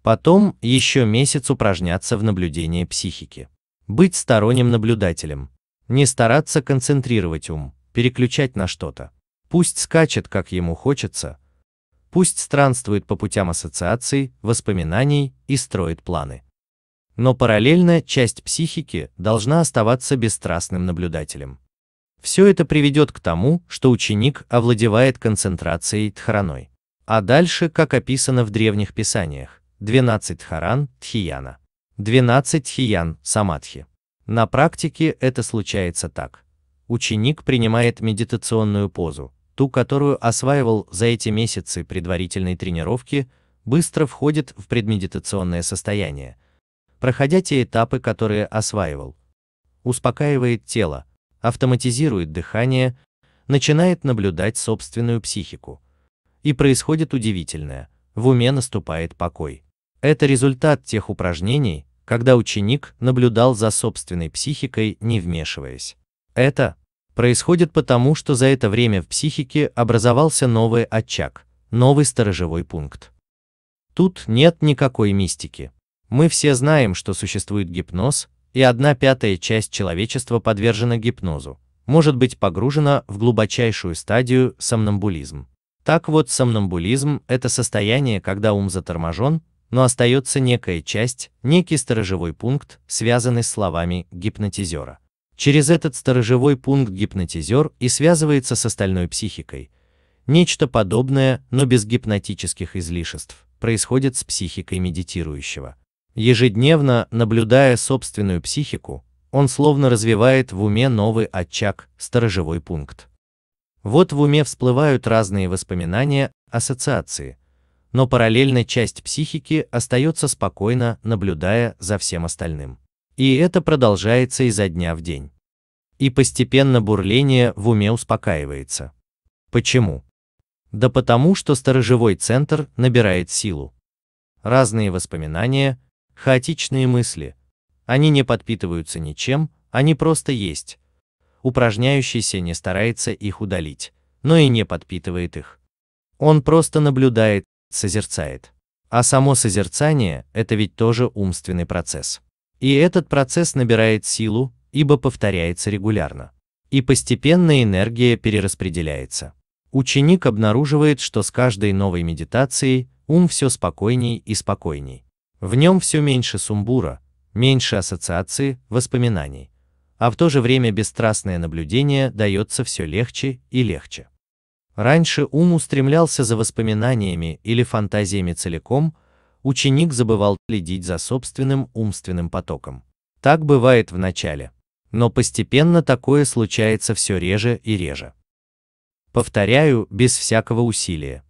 A: Потом еще месяц упражняться в наблюдении психики. Быть сторонним наблюдателем. Не стараться концентрировать ум, переключать на что-то. Пусть скачет, как ему хочется, пусть странствует по путям ассоциаций, воспоминаний и строит планы. Но параллельно часть психики должна оставаться бесстрастным наблюдателем. Все это приведет к тому, что ученик овладевает концентрацией тхараной. А дальше, как описано в древних писаниях, 12 тхаран – тхияна, 12 тхиян – самадхи. На практике это случается так. Ученик принимает медитационную позу, ту, которую осваивал за эти месяцы предварительной тренировки, быстро входит в предмедитационное состояние, проходя те этапы, которые осваивал. Успокаивает тело, автоматизирует дыхание, начинает наблюдать собственную психику. И происходит удивительное, в уме наступает покой. Это результат тех упражнений, когда ученик наблюдал за собственной психикой, не вмешиваясь. Это происходит потому, что за это время в психике образовался новый очаг, новый сторожевой пункт. Тут нет никакой мистики. Мы все знаем, что существует гипноз, и одна пятая часть человечества подвержена гипнозу, может быть погружена в глубочайшую стадию сомнамбулизм. Так вот, сомнамбулизм – это состояние, когда ум заторможен, но остается некая часть, некий сторожевой пункт, связанный с словами гипнотизера. Через этот сторожевой пункт гипнотизер и связывается с остальной психикой. Нечто подобное, но без гипнотических излишеств, происходит с психикой медитирующего. Ежедневно, наблюдая собственную психику, он словно развивает в уме новый очаг, сторожевой пункт. Вот в уме всплывают разные воспоминания, ассоциации, но параллельно часть психики остается спокойно, наблюдая за всем остальным. И это продолжается изо дня в день. И постепенно бурление в уме успокаивается. Почему? Да потому, что сторожевой центр набирает силу. Разные воспоминания, хаотичные мысли. Они не подпитываются ничем, они просто есть. Упражняющийся не старается их удалить, но и не подпитывает их. Он просто наблюдает, созерцает. А само созерцание – это ведь тоже умственный процесс. И этот процесс набирает силу, ибо повторяется регулярно. И постепенно энергия перераспределяется. Ученик обнаруживает, что с каждой новой медитацией ум все спокойней и спокойней. В нем все меньше сумбура, меньше ассоциации, воспоминаний. А в то же время бесстрастное наблюдение дается все легче и легче. Раньше ум устремлялся за воспоминаниями или фантазиями целиком, ученик забывал следить за собственным умственным потоком. Так бывает в начале. Но постепенно такое случается все реже и реже. Повторяю, без всякого усилия.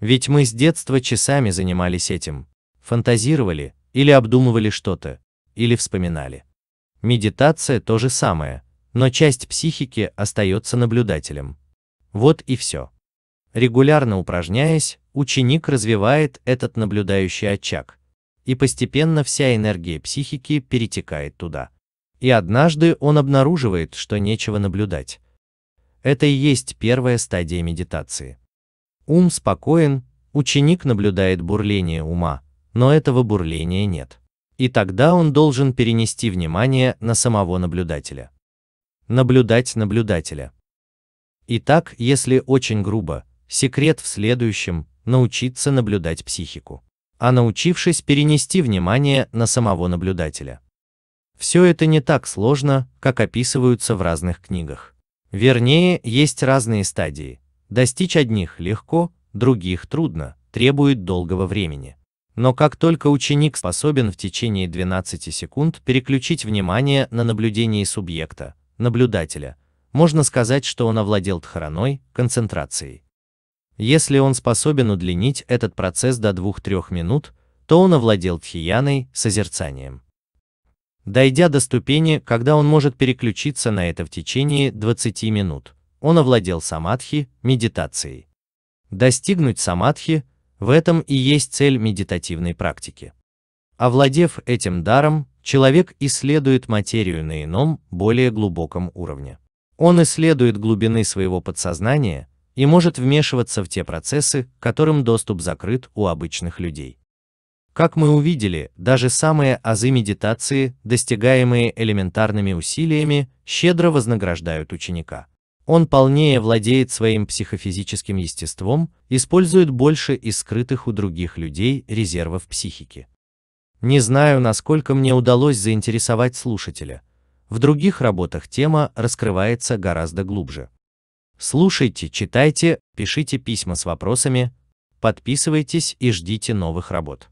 A: Ведь мы с детства часами занимались этим, фантазировали или обдумывали что-то, или вспоминали. Медитация то же самое, но часть психики остается наблюдателем. Вот и все. Регулярно упражняясь, ученик развивает этот наблюдающий очаг, и постепенно вся энергия психики перетекает туда. И однажды он обнаруживает, что нечего наблюдать. Это и есть первая стадия медитации. Ум спокоен, ученик наблюдает бурление ума, но этого бурления нет. И тогда он должен перенести внимание на самого наблюдателя. Наблюдать наблюдателя. Итак, если очень грубо, Секрет в следующем – научиться наблюдать психику, а научившись перенести внимание на самого наблюдателя. Все это не так сложно, как описываются в разных книгах. Вернее, есть разные стадии. Достичь одних легко, других трудно, требует долгого времени. Но как только ученик способен в течение 12 секунд переключить внимание на наблюдение субъекта, наблюдателя, можно сказать, что он овладел тхараной, концентрацией. Если он способен удлинить этот процесс до 2-3 минут, то он овладел тхияной, созерцанием. Дойдя до ступени, когда он может переключиться на это в течение 20 минут, он овладел самадхи, медитацией. Достигнуть самадхи – в этом и есть цель медитативной практики. Овладев этим даром, человек исследует материю на ином, более глубоком уровне. Он исследует глубины своего подсознания – и может вмешиваться в те процессы, которым доступ закрыт у обычных людей. Как мы увидели, даже самые азы медитации, достигаемые элементарными усилиями, щедро вознаграждают ученика. Он полнее владеет своим психофизическим естеством, использует больше из скрытых у других людей резервов психики. Не знаю, насколько мне удалось заинтересовать слушателя. В других работах тема раскрывается гораздо глубже. Слушайте, читайте, пишите письма с вопросами, подписывайтесь и ждите новых работ.